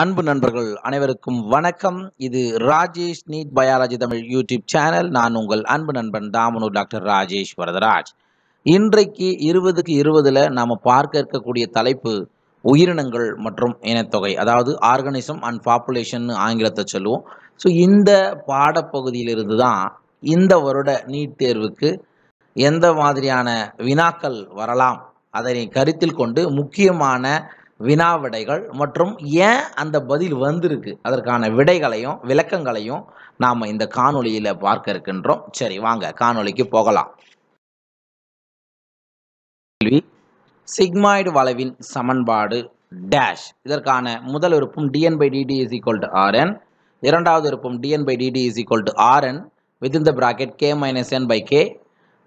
அன்பு நண்பர்கள் அனைவருக்கும் வணக்கம் இது Rajesh NEET biology Tamil YouTube channel நான் உங்கள் அன்பு நண்பன் தாமனூர் டாக்டர் ராஜேஷ் வரதராஜ் இன்றைக்கு இருபதுக்கு இருபதில் நாம் பார்க்க இருக்கக்கூடிய தலைப்பு உயிரினங்கள் மற்றும் இனத்தொகை அதாவது ஆர்கனிசம் அண்ட் பாப்புலேஷன் ஆங்கிலத்தை சொல்லுவோம் ஸோ இந்த பாடப்பகுதியிலிருந்து தான் இந்த வருட நீட் தேர்வுக்கு எந்த மாதிரியான வினாக்கள் வரலாம் அதனை கருத்தில் கொண்டு முக்கியமான வினா விடைகள் மற்றும் ஏன் அந்த பதில் வந்திருக்கு அதற்கான விடைகளையும் விளக்கங்களையும் நாம் இந்த காணொலியில் பார்க்க இருக்கின்றோம் சரி வாங்க காணொலிக்கு போகலாம் கேள்வி சிக்மாய்டு வளைவின் சமன்பாடு டேஷ் இதற்கான முதல் விருப்பம் dN by dt is equal to rN இரண்டாவது விருப்பம் dN by dt is equal to rN within the bracket K minus N by K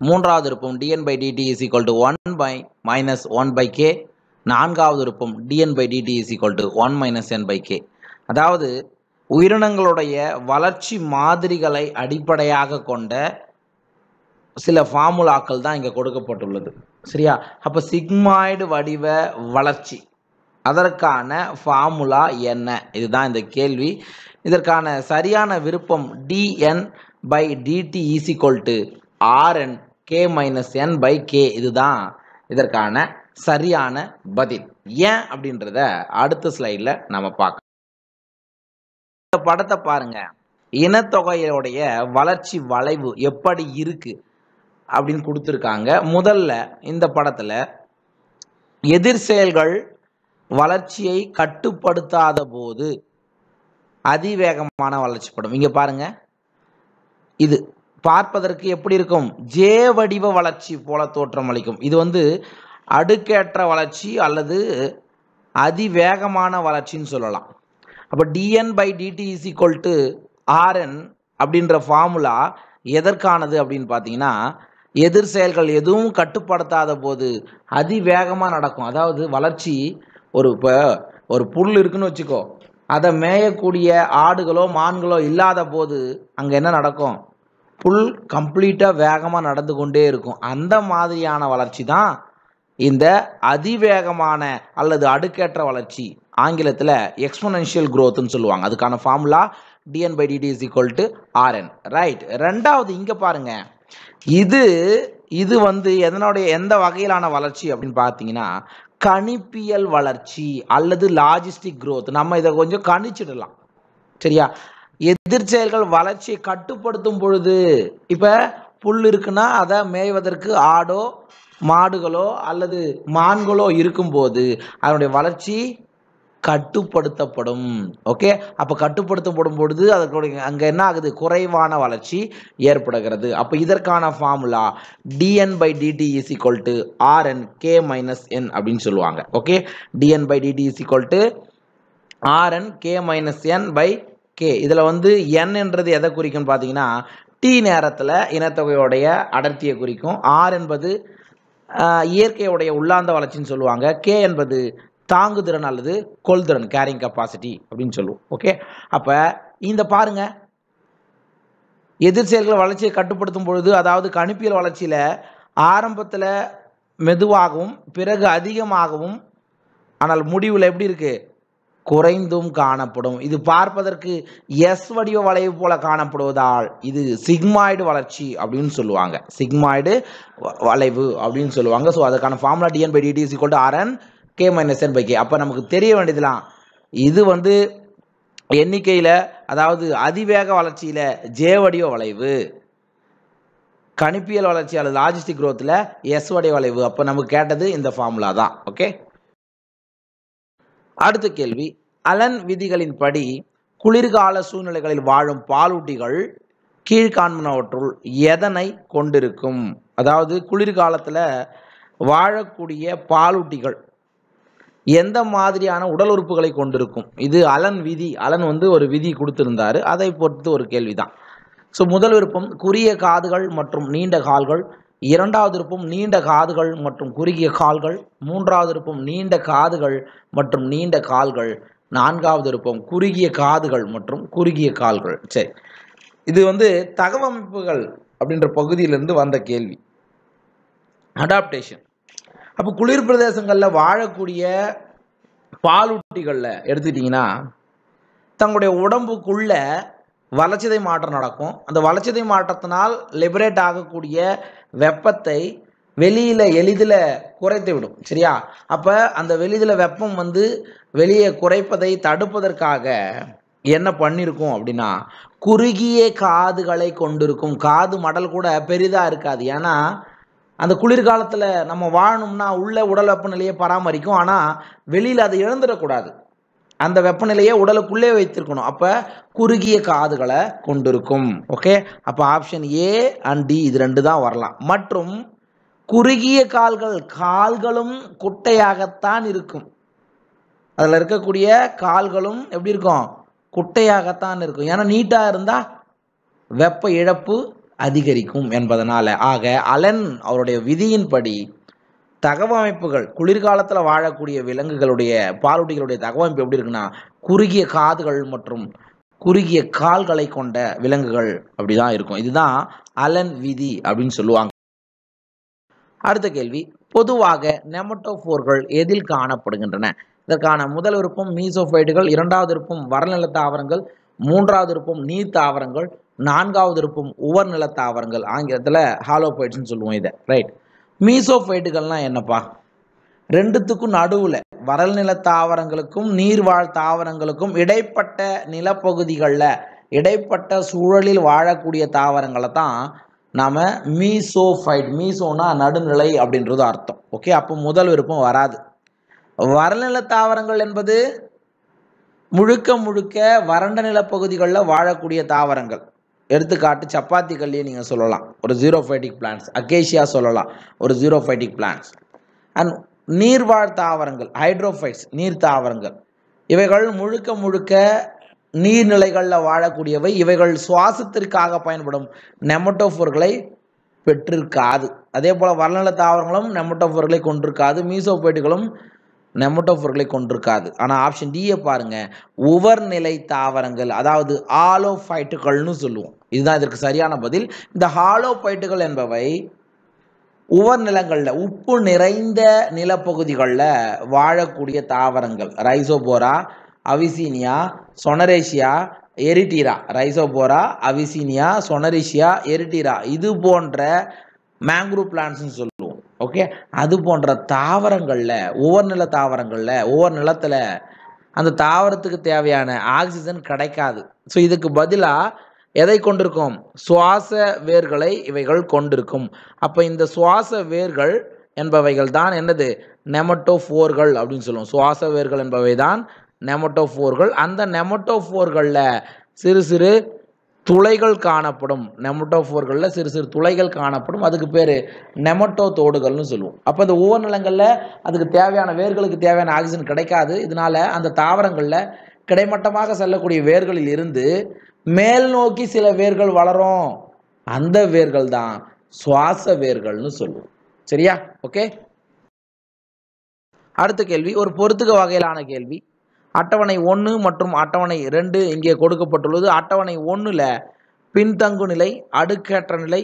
மூன்றாவது விருப்பம் dN by dt is equal to one by minus one by K நான்காவது விருப்பம் dN by dt is equal to one minus N by K அதாவது உயிரினங்களுடைய வளர்ச்சி மாதிரிகளை அடிப்படையாக கொண்ட சில ஃபார்முலாக்கள் தான் இங்கே கொடுக்கப்பட்டுள்ளது சரியா அப்போ சிக்மாய்டு வடிவ வளர்ச்சி அதற்கான ஃபார்முலா என்ன இதுதான் இந்த கேள்வி இதற்கான சரியான விருப்பம் dN by dt equal to rN K minus N by K இதுதான் இதற்கான சரியான பதில் ஏன் அப்படின்றத அடுத்த ஸ்லைடில் நம்ம பார்க்க இந்த படத்தை பாருங்க இனத்தொகையோடைய வளர்ச்சி வளைவு எப்படி இருக்கு அப்படின்னு கொடுத்துருக்காங்க முதல்ல இந்த படத்தில் எதிர் செயல்கள் வளர்ச்சியை கட்டுப்படுத்தாத போது அதிவேகமான வளர்ச்சி படும் இங்கே பாருங்க இது பார்ப்பதற்கு எப்படி இருக்கும் ஜே வடிவ வளர்ச்சி போல தோற்றம் அளிக்கும் இது வந்து அடுக்கேற்ற வளர்ச்சி அல்லது அதிவேகமான வளர்ச்சின்னு சொல்லலாம் அப்போ dN by dt is equal to rN அப்படின்ற ஃபார்முலா எதற்கானது அப்படின்னு பார்த்தீங்கன்னா எதிர் செயல்கள் எதுவும் கட்டுப்படுத்தாத போது அதிவேகமாக நடக்கும் அதாவது வளர்ச்சி ஒரு இப்போ ஒரு புல் இருக்குன்னு வச்சுக்கோ அதை மேயக்கூடிய ஆடுகளோ மான்களோ இல்லாத போது அங்கே என்ன நடக்கும் புல் கம்ப்ளீட்டாக வேகமாக நடந்து கொண்டே இருக்கும் அந்த மாதிரியான வளர்ச்சி தான் இந்த அதிவேகமான அல்லது அடுக்கேற்ற வளர்ச்சி ஆங்கிலத்தில் எக்ஸ்போனென்ஷியல் க்ரோத்னு சொல்லுவாங்க அதுக்கான formula dN by dt is equal to rN right ரெண்டாவது இங்கே பாருங்கள் இது இது வந்து எதனுடைய எந்த வகையிலான வளர்ச்சி அப்படின்னு பார்த்தீங்கன்னா கணிப்பியல் வளர்ச்சி அல்லது லாஜிஸ்டிக் க்ரோத் நம்ம இதை கொஞ்சம் கணிச்சிடலாம் சரியா எதிர்ச்செயல்கள் வளர்ச்சியை கட்டுப்படுத்தும் பொழுது இப்போ புல் இருக்குன்னா அதை மேய்வதற்கு ஆடோ மாடுகளோ அல்லது மான்களோ இருக்கும்போது அதனுடைய வளர்ச்சி கட்டுப்படுத்தப்படும் ஓகே அப்போ கட்டுப்படுத்தப்படும் பொழுது அதற்குடைய அங்கே என்ன ஆகுது குறைவான வளர்ச்சி ஏற்படுகிறது அப்போ இதற்கான formula dN by dt is equal to rN K minus N அப்படின்னு சொல்லுவாங்க okay dN by dt is equal to rN K minus N by K இதில் வந்து என் என்றது எதை குறிக்கும்னு பார்த்தீங்கன்னா டி நேரத்தில் இனத்தொகையோடைய அடர்த்தியை குறிக்கும் ஆர் என்பது இயற்கையுடைய உள்ளாந்த வளர்ச்சின்னு சொல்லுவாங்க கே என்பது தாங்கு திறன் அல்லது கொள்திறன் கேரிங் கெப்பாசிட்டி அப்படின்னு சொல்லுவோம் ஓகே அப்போ இந்த பாருங்க எதிர் செயல்கள் வளர்ச்சியை கட்டுப்படுத்தும் பொழுது அதாவது கணிப்பியல் வளர்ச்சியில் ஆரம்பத்தில் மெதுவாகவும் பிறகு அதிகமாகவும் ஆனால் முடிவில் எப்படி இருக்குது குறைந்தும் காணப்படும் இது பார்ப்பதற்கு எஸ் வடிவ வளைவு போல காணப்படுவதால் இது சிக்மாய்டு வளர்ச்சி அப்படின்னு சொல்லுவாங்க சிக்மாய்டு வளைவு அப்படின்னு சொல்லுவாங்க ஸோ அதுக்கான formula dN by dt is equal r N K minus N by K அப்போ நமக்கு தெரிய வேண்டியதுலாம் இது வந்து எண்ணிக்கையில் அதாவது அதிவேக வளர்ச்சியில் ஜே வடிவ வளைவு கணிப்பியல் வளர்ச்சி அல்லது லாஜிஸ்டிக் குரோத்தில் எஸ் வடிவ வளைவு அப்போ நமக்கு கேட்டது இந்த ஃபார்முலா தான் ஓகே அடுத்த கேள்வி அலன் விதிகளின்படி குளிர்கால சூழ்நிலைகளில் வாழும் பாலூட்டிகள் கீழ்காண்பனவற்றுள் எதனை கொண்டிருக்கும் அதாவது குளிர்காலத்தில் வாழக்கூடிய பாலூட்டிகள் எந்த மாதிரியான உடல் உறுப்புகளை கொண்டிருக்கும் இது அலன் விதி அலன் வந்து ஒரு விதி கொடுத்திருந்தாரு அதை பொறுத்து ஒரு கேள்விதான் ஸோ முதல் விருப்பம் குறிய காதுகள் மற்றும் நீண்ட கால்கள் இரண்டாவது இருப்பும் நீண்ட காதுகள் மற்றும் குறுகிய கால்கள் மூன்றாவது இருப்பும் நீண்ட காதுகள் மற்றும் நீண்ட கால்கள் நான்காவது இருப்போம் குறுகிய காதுகள் மற்றும் குறுகிய கால்கள் சரி இது வந்து தகவமைப்புகள் அப்படின்ற பகுதியிலிருந்து வந்த கேள்வி அடாப்டேஷன் அப்போ குளிர் பிரதேசங்களில் வாழக்கூடிய பாலூட்டிகளில் எடுத்துக்கிட்டிங்கன்னா தங்களுடைய உடம்புக்குள்ள வளர்ச்சிதை மாற்றம் நடக்கும் அந்த வளர்ச்சிதை மாற்றத்தினால் லிபரேட் ஆகக்கூடிய வெப்பத்தை வெளியில் எளிதில் குறைத்து விடும் சரியா அப்போ அந்த வெளியில் வெப்பம் வந்து வெளியே குறைப்பதை தடுப்பதற்காக என்ன பண்ணியிருக்கோம் அப்படின்னா குறுகிய காதுகளை கொண்டிருக்கும் காது மடல் கூட பெரிதாக இருக்காது ஏன்னா அந்த குளிர்காலத்தில் நம்ம வாழணும்னா உள்ள உடல் வெப்பநிலையை பராமரிக்கும் ஆனால் வெளியில் அதை இழந்துடக்கூடாது அந்த வெப்பநிலையை உடலுக்குள்ளே வைத்திருக்கணும் அப்போ குறுகிய காதுகளை கொண்டிருக்கும் ஓகே அப்போ ஆப்ஷன் ஏ அண்ட் டி இது ரெண்டு தான் வரலாம் மற்றும் குறுகிய கால்கள் கால்களும் குட்டையாகத்தான் இருக்கும் அதில் இருக்கக்கூடிய கால்களும் எப்படி இருக்கும் குட்டையாகத்தான் இருக்கும் ஏன்னா நீட்டாக இருந்தால் வெப்ப இழப்பு அதிகரிக்கும் என்பதனால் ஆக அலன் அவருடைய விதியின்படி தகவமைப்புகள் குளிர்காலத்தில் வாழக்கூடிய விலங்குகளுடைய பாலூட்டிகளுடைய தகவமைப்பு எப்படி இருக்குன்னா குறுகிய காதுகள் மற்றும் குறுகிய கால்களை கொண்ட விலங்குகள் அப்படிதான் இருக்கும் இதுதான் அலன் விதி அப்படின்னு சொல்லுவாங்க அடுத்த கேள்வி பொதுவாக நெமட்டோஃபோர்கள் எதில் காணப்படுகின்றன இதற்கான முதல் விருப்பம் மீசோஃபைடுகள் இரண்டாவது விருப்பம் வரநில தாவரங்கள் மூன்றாவது விருப்பம் நீர் தாவரங்கள் நான்காவது இருப்பும் உவர் நில தாவரங்கள் ஆங்கிலத்தில் ஹாலோபைட்ஸ்ன்னு சொல்லுவோம் இதை ரைட் மீசோஃபைட்டுகள்னால் என்னப்பா ரெண்டுத்துக்கும் நடுவில் வரல் நில தாவரங்களுக்கும் நீர்வாழ் தாவரங்களுக்கும் இடைப்பட்ட நிலப்பகுதிகளில் இடைப்பட்ட சூழலில் வாழக்கூடிய தாவரங்களை தான் நாம் மீசோஃபைட் மீசோனா நடுநிலை அப்படின்றது அர்த்தம் ஓகே அப்போ முதல் விருப்பம் வராது வரல்நில தாவரங்கள் என்பது முழுக்க முழுக்க வறண்ட நிலப்பகுதிகளில் வாழக்கூடிய தாவரங்கள் எடுத்துக்காட்டு சப்பாத்தி கல்லியை நீங்கள் சொல்லலாம் ஒரு ஜீரோ ஃபைட்டிக் பிளான்ஸ் அக்கேஷியா சொல்லலாம் ஒரு ஜீரோஃபைட்டிக் பிளான்ஸ் அண்ட் நீர்வாழ் தாவரங்கள் ஹைட்ரோஃபைட்ஸ் நீர் தாவரங்கள் இவைகள் முழுக்க முழுக்க நீர்நிலைகளில் வாழக்கூடியவை இவைகள் சுவாசத்திற்காக பயன்படும் நெமட்டோஃபோர்களை பெற்றிருக்காது அதே போல் வரநல தாவரங்களும் நெமட்டோஃபோர்களை கொண்டிருக்காது மீசோபேட்டுகளும் நெமட்டோஃபோர்களை கொண்டிருக்காது ஆனால் ஆப்ஷன் டியை பாருங்கள் உவர்நிலை தாவரங்கள் அதாவது ஆலோஃபைட்டுகள்னு சொல்லுவோம் இதுதான் இதற்கு சரியான பதில் இந்த ஹாலோஃபைட்டுகள் என்பவை உவர் நிலங்களில் உப்பு நிறைந்த நிலப்பகுதிகளில் வாழக்கூடிய தாவரங்கள் Rhizophora Avicennia Sonneratia Heritiera Rhizophora Avicennia Sonneratia Heritiera இது போன்ற மேங்க்ரூவ் பிளான்ஸ்னு சொல்லுவோம் ஓகே அது போன்ற தாவரங்களில் ஒவ்வொரு நில தாவரங்களில் ஒவ்வொரு நிலத்தில் அந்த தாவரத்துக்கு தேவையான ஆக்சிஜன் கிடைக்காது ஸோ இதுக்கு பதிலாக எதை கொண்டிருக்கும் சுவாச வேர்களை இவைகள் கொண்டிருக்கும் அப்போ இந்த சுவாச வேர்கள் என்பவைகள் தான் என்னது நெமட்டோஃபோர்கள் அப்படின்னு சொல்லுவோம் சுவாச வேர்கள் என்பவை தான் நெமட்டோஃபோர்கள் அந்த நெமட்டோஃபோர்களில் சிறு சிறு துளைகள் காணப்படும் நெமட்டோஃபோர்களில் சிறு சிறு துளைகள் காணப்படும் அதுக்கு பேர் நெமட்டோ தோடுகள்னு சொல்லுவோம் அப்போ இந்த ஓவர் நிலங்களில் அதுக்கு தேவையான வேர்களுக்கு தேவையான ஆக்சிஜன் கிடைக்காது இதனால் அந்த தாவரங்களில் கிடைமட்டமாக செல்லக்கூடிய வேர்களில் இருந்து மேல் நோக்கி சில வேர்கள் வளரும் அந்த வேர்கள் தான் சுவாச வேர்கள்னு சொல்லுவோம் சரியா ஓகே அடுத்த கேள்வி ஒரு பொறுத்துக்க வகையிலான கேள்வி அட்டவணை ஒன்று மற்றும் அட்டவணை ரெண்டு இங்கே கொடுக்கப்பட்டுள்ளது அட்டவணை ஒன்றில் பின்தங்கு நிலை அடுக்கேற்ற நிலை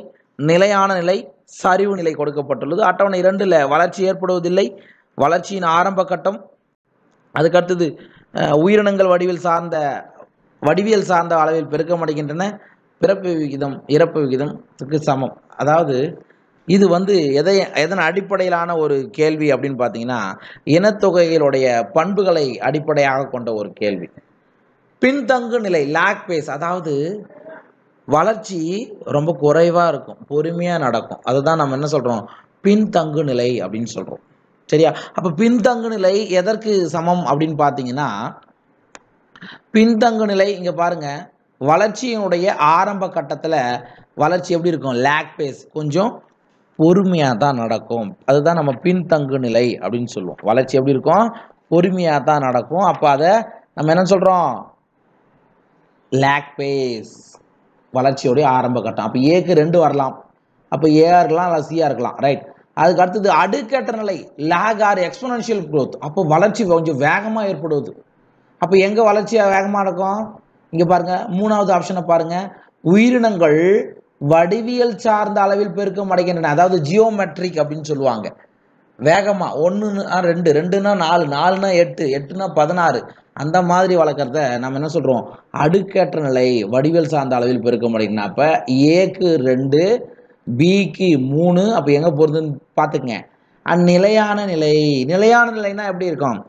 நிலையான நிலை சரிவு நிலை கொடுக்கப்பட்டுள்ளது அட்டவணை ரெண்டில் வளர்ச்சி ஏற்படுவதில்லை வளர்ச்சியின் ஆரம்ப கட்டம் அதுக்கடுத்தது உயிரினங்கள் வடிவில் சார்ந்த வடிவியல் சார்ந்த அளவில் பெருக்கமடைகின்றன பிறப்பு விகிதம் இறப்பு விகிதத்துக்கு சமம் அதாவது இது வந்து எதை எதன் அடிப்படையிலான ஒரு கேள்வி அப்படின்னு பார்த்தீங்கன்னா இனத்தொகைகளுடைய பண்புகளை அடிப்படையாக கொண்ட ஒரு கேள்வி பின்தங்கு நிலை லேக் பேஸ் அதாவது வளர்ச்சி ரொம்ப குறைவாக இருக்கும் பொறுமையாக நடக்கும் அதுதான் நம்ம என்ன சொல்கிறோம் பின்தங்கு நிலை அப்படின்னு சொல்கிறோம் சரியா அப்போ பின்தங்கு நிலை எதற்கு சமம் அப்படின்னு பார்த்தீங்கன்னா பின்தங்கு நிலை இங்கே பாருங்கள் வளர்ச்சியினுடைய ஆரம்ப கட்டத்தில் வளர்ச்சி எப்படி இருக்கும் லேக் பேஸ் கொஞ்சம் பொறுமையாக தான் நடக்கும் அதுதான் நம்ம பின்தங்கு நிலை அப்படின்னு சொல்லுவோம் வளர்ச்சி எப்படி இருக்கும் பொறுமையாக தான் நடக்கும் அப்போ அதை நம்ம என்ன சொல்கிறோம் லேக் பேஸ் வளர்ச்சியோடைய ஆரம்ப கட்டம் அப்போ ஏக்கு ரெண்டு வரலாம் அப்போ ஏ இருக்கலாம் இல்லை சியாக இருக்கலாம் ரைட் அதுக்கு அடுத்தது அடுக்கட்ட நிலை லேக் ஆர் எக்ஸ்பனன்ஷியல் க்ரோத் அப்போ வளர்ச்சி கொஞ்சம் வேகமாக ஏற்படுவது அப்போ எங்கே வளர்ச்சியாக வேகமாக நடக்கும் இங்கே பாருங்கள் மூணாவது ஆப்ஷனை பாருங்கள் உயிரினங்கள் வடிவியல் சார்ந்த அளவில் பெருக்கம் அடைகின்றன அதாவது ஜியோமெட்ரிக் அப்படின்னு சொல்லுவாங்க வேகமாக ஒன்றுன்னா ரெண்டு ரெண்டுனா நாலு நாலுனா எட்டு எட்டுனா பதினாறு அந்த மாதிரி வளர்க்குறத நம்ம என்ன சொல்கிறோம் அடுக்கேற்ற நிலை வடிவியல் சார்ந்த அளவில் பெருக்கம் அடைக்கணும் அப்போ ஏக்கு ரெண்டு பிக்கு மூணு அப்போ எங்கே போகிறதுன்னு பார்த்துக்குங்க அந்நிலையான நிலை நிலையான நிலைன்னா எப்படி இருக்கும்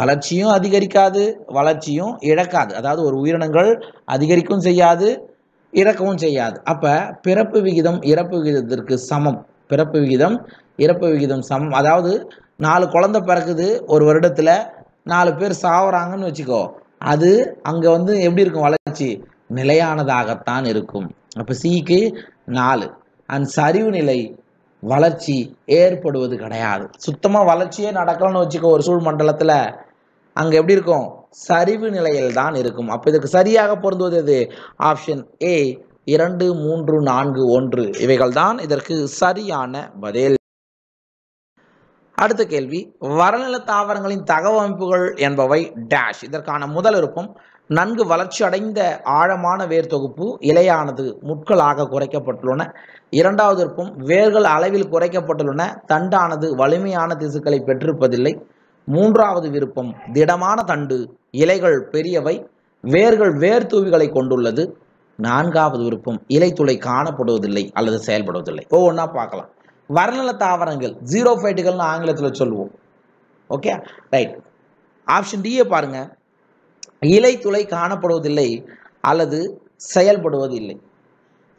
வளர்ச்சியும் அதிகரிக்காது வளர்ச்சியும் இழக்காது அதாவது ஒரு உயிரினங்கள் அதிகரிக்கும் செய்யாது இறக்கவும் செய்யாது அப்போ பிறப்பு விகிதம் இறப்பு விகிதத்திற்கு சமம் பிறப்பு விகிதம் இறப்பு விகிதம் சமம் அதாவது நாலு குழந்த பிறக்குது ஒரு வருடத்தில் நாலு பேர் சாவறாங்கன்னு வச்சுக்கோ அது அங்கே வந்து எப்படி இருக்கும் வளர்ச்சி நிலையானதாகத்தான் இருக்கும் அப்போ சிக்கு நாலு அண்ட் சரிவு நிலை வளர்ச்சி ஏற்படுவது கிடையாது சுத்தமாக வளர்ச்சியே நடக்கலன்னு வச்சுக்கோ ஒரு சூழ் மண்டலத்தில் அங்கே எப்படி இருக்கும் சரிவு நிலையில் தான் இருக்கும் அப்போ இதுக்கு சரியாக பொருந்துவது எது ஆப்ஷன் ஏ இரண்டு மூன்று நான்கு ஒன்று இவைகள் தான் இதற்கு சரியான பதில் அடுத்த கேள்வி வரநில தாவரங்களின் தகவமைப்புகள் என்பவை டேஷ் இதற்கான முதல் விருப்பம் நன்கு வளர்ச்சி அடைந்த ஆழமான வேர் தொகுப்பு இலையானது முட்களாக குறைக்கப்பட்டுள்ளன இரண்டாவது விருப்பம் வேர்கள் அளவில் குறைக்கப்பட்டுள்ளன தண்டானது வலிமையான திசுக்களை பெற்றிருப்பதில்லை மூன்றாவது விருப்பம் திடமான தண்டு இலைகள் பெரியவை வேர்கள் வேர் தூவிகளை கொண்டுள்ளது நான்காவது விருப்பம் இலை துளை காணப்படுவதில்லை அல்லது செயல்படுவதில்லை ஒவ்வொன்றா பார்க்கலாம் வர்ணல தாவரங்கள் ஜீரோ ஃபைட்டுகள்னு ஆங்கிலத்தில் சொல்லுவோம் ஓகே ரைட் ஆப்ஷன் டியை பாருங்கள் இலை துளை காணப்படுவதில்லை அல்லது செயல்படுவதில்லை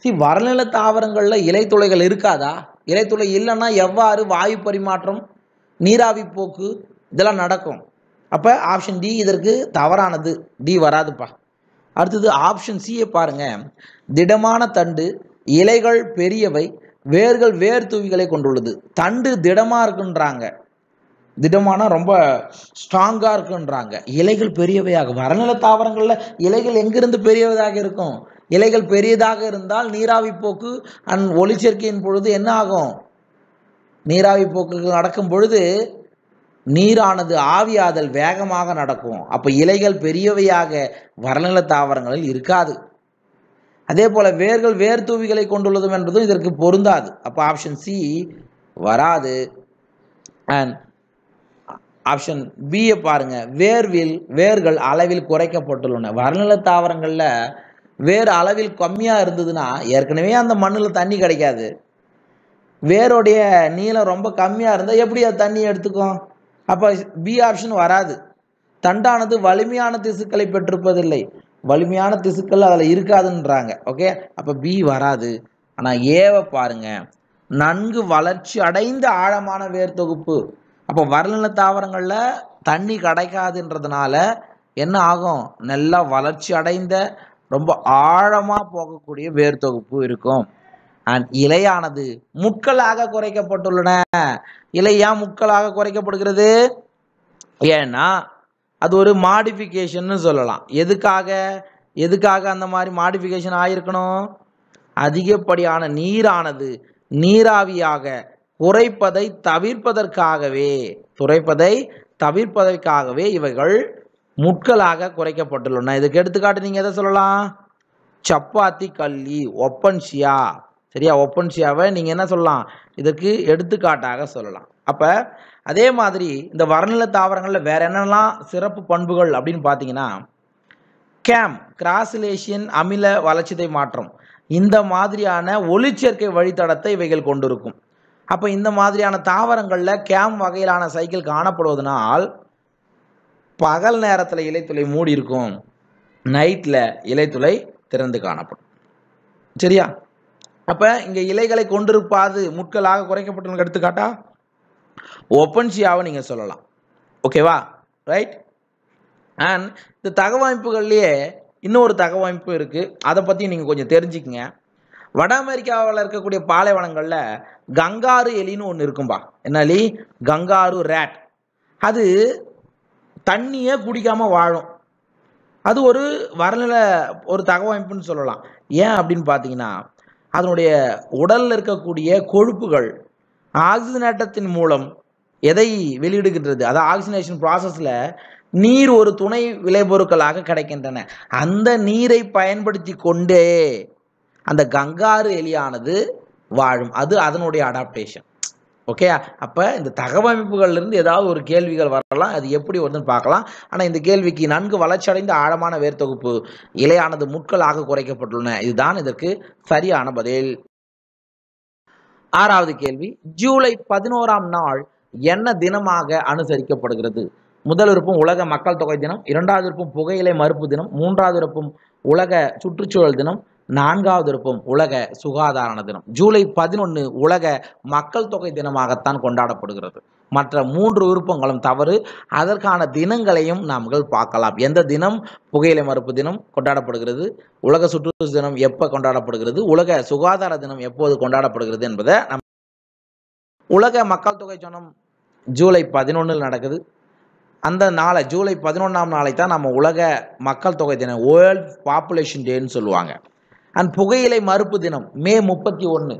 சி வரநில தாவரங்களில் இலைத்துளைகள் இருக்காதா இலைத்துளை இல்லைன்னா எவ்வாறு வாயு பரிமாற்றம் நீராவி போக்கு இதெல்லாம் நடக்கும் அப்போ ஆப்ஷன் டி இதற்கு தவறானது டி வராதுப்பா அடுத்தது ஆப்ஷன் சியை பாருங்கள் திடமான தண்டு இலைகள் பெரியவை வேர்கள் வேர் தூவிகளை கொண்டுள்ளது தண்டு திடமாக இருக்குன்றாங்க திடமான ரொம்ப ஸ்ட்ராங்காக இருக்குன்றாங்க இலைகள் பெரியவையாக வரநில தாவரங்களில் இலைகள் எங்கிருந்து பெரியவதாக இருக்கும் இலைகள் பெரியதாக இருந்தால் நீராவி போக்கு அண்ட் ஒளிச்சேர்க்கையின் பொழுது என்ன ஆகும் நீராவி போக்கு நடக்கும் பொழுது நீரானது ஆவியாதல் வேகமாக நடக்கும் அப்போ இலைகள் பெரியவையாக வரநில தாவரங்களில் இருக்காது அதே போல் வேர்கள் வேர் தூவிகளை கொண்டுள்ளதும் என்பதும் இதற்கு பொருந்தாது அப்போ ஆப்ஷன் சி வராது அண்ட் ஆப்ஷன் பியை பாருங்க வேர்வில் வேர்கள் அளவில் குறைக்கப்பட்டுள்ளன வரநில தாவரங்களில் வேர் அளவில் கம்மியாக இருந்ததுன்னா ஏற்கனவே அந்த மண்ணில் தண்ணி கிடைக்காது வேரோடைய நீளம் ரொம்ப கம்மியாக இருந்தால் எப்படி அது தண்ணி எடுத்துக்கும் அப்போ பி ஆப்ஷன் வராது தண்டானது வலிமையான திசுக்களை பெற்றிருப்பதில்லை வலிமையான திசுக்கள் அதில் இருக்காதுன்றாங்க ஓகே அப்போ பி வராது ஆனால் ஏவை பாருங்க நன்கு வளர்ச்சி அடைந்த ஆழமான வேர் தொகுப்பு அப்போ வரலின தாவரங்களில் தண்ணி கிடைக்காதுன்றதுனால என்ன ஆகும் நல்லா வளர்ச்சி அடைந்த ரொம்ப ஆழமாக போகக்கூடிய வேர் தொகுப்பு இருக்கும் இலையானது முட்களாக குறைக்கப்பட்டுள்ளன இலையா முட்களாக குறைக்கப்படுகிறது ஏன்னா அது ஒரு மாடிஃபிகேஷன் சொல்லலாம் எதுக்காக எதுக்காக அந்த மாதிரி மாடிஃபிகேஷன் ஆயிருக்கணும் அதிகப்படியான நீரானது நீராவியாக குறைப்பதை தவிர்ப்பதற்காகவே துறைப்பதை தவிர்ப்பதற்காகவே இவைகள் முட்களாக குறைக்கப்பட்டுள்ளன இதுக்கு எடுத்துக்காட்டு நீங்கள் எதை சொல்லலாம் சப்பாத்தி கல்லி ஒப்பன்சியா சரியா ஒப்பன்சியாவை நீங்கள் என்ன சொல்லலாம் இதற்கு எடுத்துக்காட்டாக சொல்லலாம் அப்போ அதே மாதிரி இந்த வறநில தாவரங்களில் வேறு என்னெல்லாம் சிறப்பு பண்புகள் அப்படின்னு பார்த்தீங்கன்னா கேம் கிராசிலேஷியன் அமில வளர்ச்சிதை மாற்றம் இந்த மாதிரியான ஒளிச்சேர்க்கை வழித்தடத்தை இவைகள் கொண்டிருக்கும் அப்போ இந்த மாதிரியான தாவரங்களில் கேம் வகையிலான சைக்கிள் காணப்படுவதனால் பகல் நேரத்தில் இலைத்துளை மூடி இருக்கும் நைட்டில் இலைத்துளை திறந்து காணப்படும் சரியா அப்போ இங்கே இலைகளை கொண்டிருப்பாது முட்களாக குறைக்கப்பட்டவங்களுக்கு எடுத்துக்காட்டா ஒப்பன்சியாவை நீங்கள் சொல்லலாம் ஓகேவா ரைட் அண்ட் இந்த தகவமைப்புகள்லேயே இன்னொரு தகவமைப்பு இருக்குது அதை பற்றி நீங்கள் கொஞ்சம் தெரிஞ்சுக்கங்க வட அமெரிக்காவில் இருக்கக்கூடிய பாலைவனங்களில் கங்காரு எலின்னு ஒன்று இருக்கும்பா என்னாலி கங்காரு ரேட் அது தண்ணியே குடிக்காமல் வாழும் அது ஒரு வரல ஒரு தகவமைப்புன்னு சொல்லலாம் ஏன் அப்படின்னு பார்த்தீங்கன்னா அதனுடைய உடலில் இருக்கக்கூடிய கொழுப்புகள் ஆக்சிஜனேட்டத்தின் மூலம் எதை வெளியிடுகின்றது அதாவது ஆக்சிஜனேஷன் ப்ராசஸில் நீர் ஒரு துணை விளைபொருட்களாக கிடைக்கின்றன அந்த நீரை பயன்படுத்தி கொண்டே அந்த கங்காறு எலியானது வாழும் அது அதனுடைய அடாப்டேஷன் ஓகே அப்போ இந்த தகவமைப்புகள்லேருந்து ஏதாவது ஒரு கேள்விகள் வரலாம் அது எப்படி வருதுன்னு பார்க்கலாம் ஆனால் இந்த கேள்விக்கு நன்கு வளர்ச்சியடைந்த ஆழமான வேர் தொகுப்பு இலையானது முட்களாக குறைக்கப்பட்டுள்ளன இதுதான் இதற்கு சரியான பதில் ஆறாவது கேள்வி ஜூலை பதினோராம் நாள் என்ன தினமாக அனுசரிக்கப்படுகிறது முதல் இருப்பும் உலக மக்கள் தொகை தினம் இரண்டாவது இருப்பும் புகையிலை மறுப்பு தினம் மூன்றாவது இருப்பும் உலக சுற்றுச்சூழல் தினம் நான்காவது இருப்போம் உலக சுகாதார தினம் ஜூலை பதினொன்று உலக மக்கள் தொகை தினமாகத்தான் கொண்டாடப்படுகிறது மற்ற மூன்று விருப்பங்களும் தவறு அதற்கான தினங்களையும் நாம்கள் பார்க்கலாம் எந்த தினம் புகையிலை மறுப்பு தினம் கொண்டாடப்படுகிறது உலக சுற்று தினம் எப்போ கொண்டாடப்படுகிறது உலக சுகாதார தினம் எப்போது கொண்டாடப்படுகிறது என்பதை நம் உலக மக்கள் தொகை தினம் ஜூலை பதினொன்றில் நடக்குது அந்த நாளை ஜூலை பதினொன்றாம் நாளை தான் நம்ம உலக மக்கள் தொகை தினம் வேர்ல்ட் பாப்புலேஷன் டேன்னு சொல்லுவாங்க அண்ட் புகையிலை மறுப்பு தினம் மே முப்பத்தி ஒன்று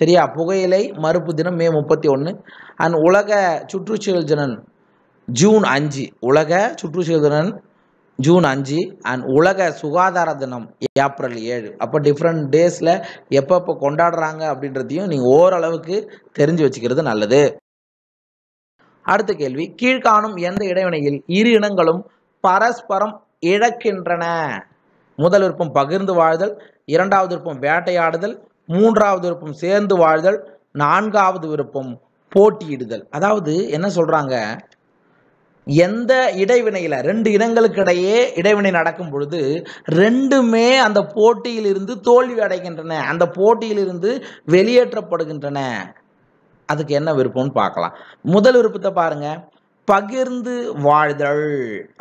சரியா புகையிலை மறுப்பு தினம் மே முப்பத்தி ஒன்று அண்ட் உலக சுற்றுச்சூழல் தினம் ஜூன் அஞ்சு உலக சுற்றுச்சூழல் தினம் ஜூன் அஞ்சு அண்ட் உலக சுகாதார தினம் ஏப்ரல் ஏழு அப்போ டிஃப்ரெண்ட் டேஸில் எப்பப்போ கொண்டாடுறாங்க அப்படின்றதையும் நீங்கள் ஓரளவுக்கு தெரிஞ்சு வச்சுக்கிறது நல்லது அடுத்த கேள்வி கீழ்காணும் எந்த இடைவினையில் இரு இனங்களும் பரஸ்பரம் இழக்கின்றன முதல் விருப்பம் பகிர்ந்து வாழ்தல் இரண்டாவது விருப்பம் வேட்டையாடுதல் மூன்றாவது விருப்பம் சேர்ந்து வாழ்தல் நான்காவது விருப்பம் போட்டியிடுதல் அதாவது என்ன சொல்கிறாங்க எந்த இடைவினையில் ரெண்டு இனங்களுக்கு இடையே இடைவினை நடக்கும் பொழுது ரெண்டுமே அந்த போட்டியிலிருந்து தோல்வி அடைகின்றன அந்த போட்டியிலிருந்து வெளியேற்றப்படுகின்றன அதுக்கு என்ன விருப்பம்னு பார்க்கலாம் முதல் விருப்பத்தை பாருங்க பகிர்ந்து வாழ்தல்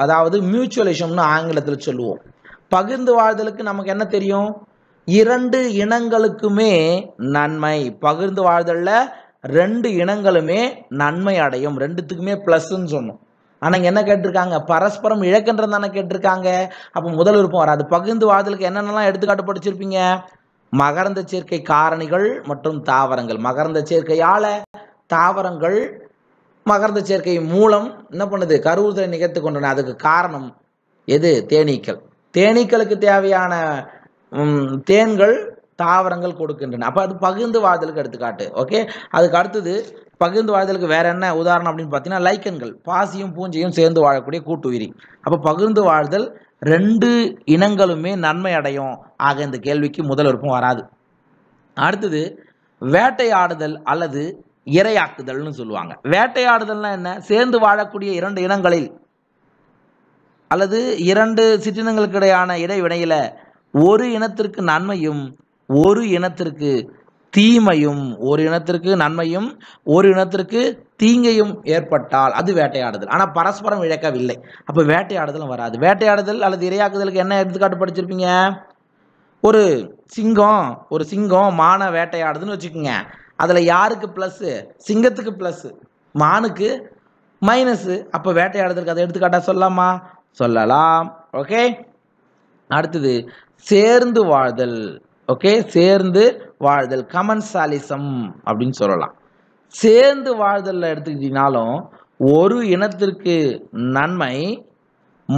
அதாவது மியூச்சுவலிசம்னு ஆங்கிலத்தில் சொல்லுவோம் பகிர்ந்து வாழ்தலுக்கு நமக்கு என்ன தெரியும் இரண்டு இனங்களுக்குமே நன்மை பகிர்ந்து வாழ்தலில் ரெண்டு இனங்களுமே நன்மை அடையும் ரெண்டுத்துக்குமே ப்ளஸ்ன்னு சொன்னோம் ஆனால் என்ன கேட்டிருக்காங்க பரஸ்பரம் இழக்கின்றது தானே கேட்டிருக்காங்க அப்போ முதல் விருப்பம் வராது பகிர்ந்து வாழ்தலுக்கு என்னென்னலாம் எடுத்துக்காட்டு படிச்சிருப்பீங்க மகரந்த சேர்க்கை காரணிகள் மற்றும் தாவரங்கள் மகரந்த சேர்க்கையால் தாவரங்கள் மகரந்த சேர்க்கை மூலம் என்ன பண்ணுது கருவுதலை நிகழ்த்து கொண்டன அதுக்கு காரணம் எது தேனீக்கள் தேனீக்களுக்கு தேவையான தேன்கள் தாவரங்கள் கொடுக்கின்றன அப்போ அது பகிர்ந்து வாழ்தலுக்கு எடுத்துக்காட்டு ஓகே அதுக்கு அடுத்தது பகிர்ந்து வாழ்தலுக்கு வேற என்ன உதாரணம் அப்படின்னு பார்த்தீங்கன்னா லைக்கன்கள் பாசியும் பூஞ்சையும் சேர்ந்து வாழக்கூடிய கூட்டு உயிரி அப்போ பகிர்ந்து வாழ்தல் ரெண்டு இனங்களுமே நன்மை அடையும் ஆக இந்த கேள்விக்கு முதல் விருப்பம் வராது அடுத்தது வேட்டையாடுதல் அல்லது இரையாக்குதல்னு சொல்லுவாங்க வேட்டையாடுதல்னா என்ன சேர்ந்து வாழக்கூடிய இரண்டு இனங்களில் அல்லது இரண்டு சிற்றினங்களுக்கிடையான இடைவினையில் ஒரு இனத்திற்கு நன்மையும் ஒரு இனத்திற்கு தீமையும் ஒரு இனத்திற்கு நன்மையும் ஒரு இனத்திற்கு தீங்கையும் ஏற்பட்டால் அது வேட்டையாடுதல் ஆனால் பரஸ்பரம் இழக்கவில்லை அப்போ வேட்டையாடுதலும் வராது வேட்டையாடுதல் அல்லது இரையாக்குதலுக்கு என்ன எடுத்துக்காட்டு படிச்சிருப்பீங்க ஒரு சிங்கம் ஒரு சிங்கம் மானை வேட்டையாடுதுன்னு வச்சுக்கோங்க அதில் யாருக்கு ப்ளஸ்ஸு சிங்கத்துக்கு ப்ளஸ்ஸு மானுக்கு மைனஸு அப்போ வேட்டையாடுதலுக்கு அதை எடுத்துக்காட்டாக சொல்லாமா சொல்லலாம் ஓகே அடுத்தது சேர்ந்து வாழ்தல் ஓகே சேர்ந்து வாழ்தல் கமன்சாலிசம் அப்படின்னு சொல்லலாம் சேர்ந்து வாழ்தலில் எடுத்துக்கிட்டிங்கனாலும் ஒரு இனத்திற்கு நன்மை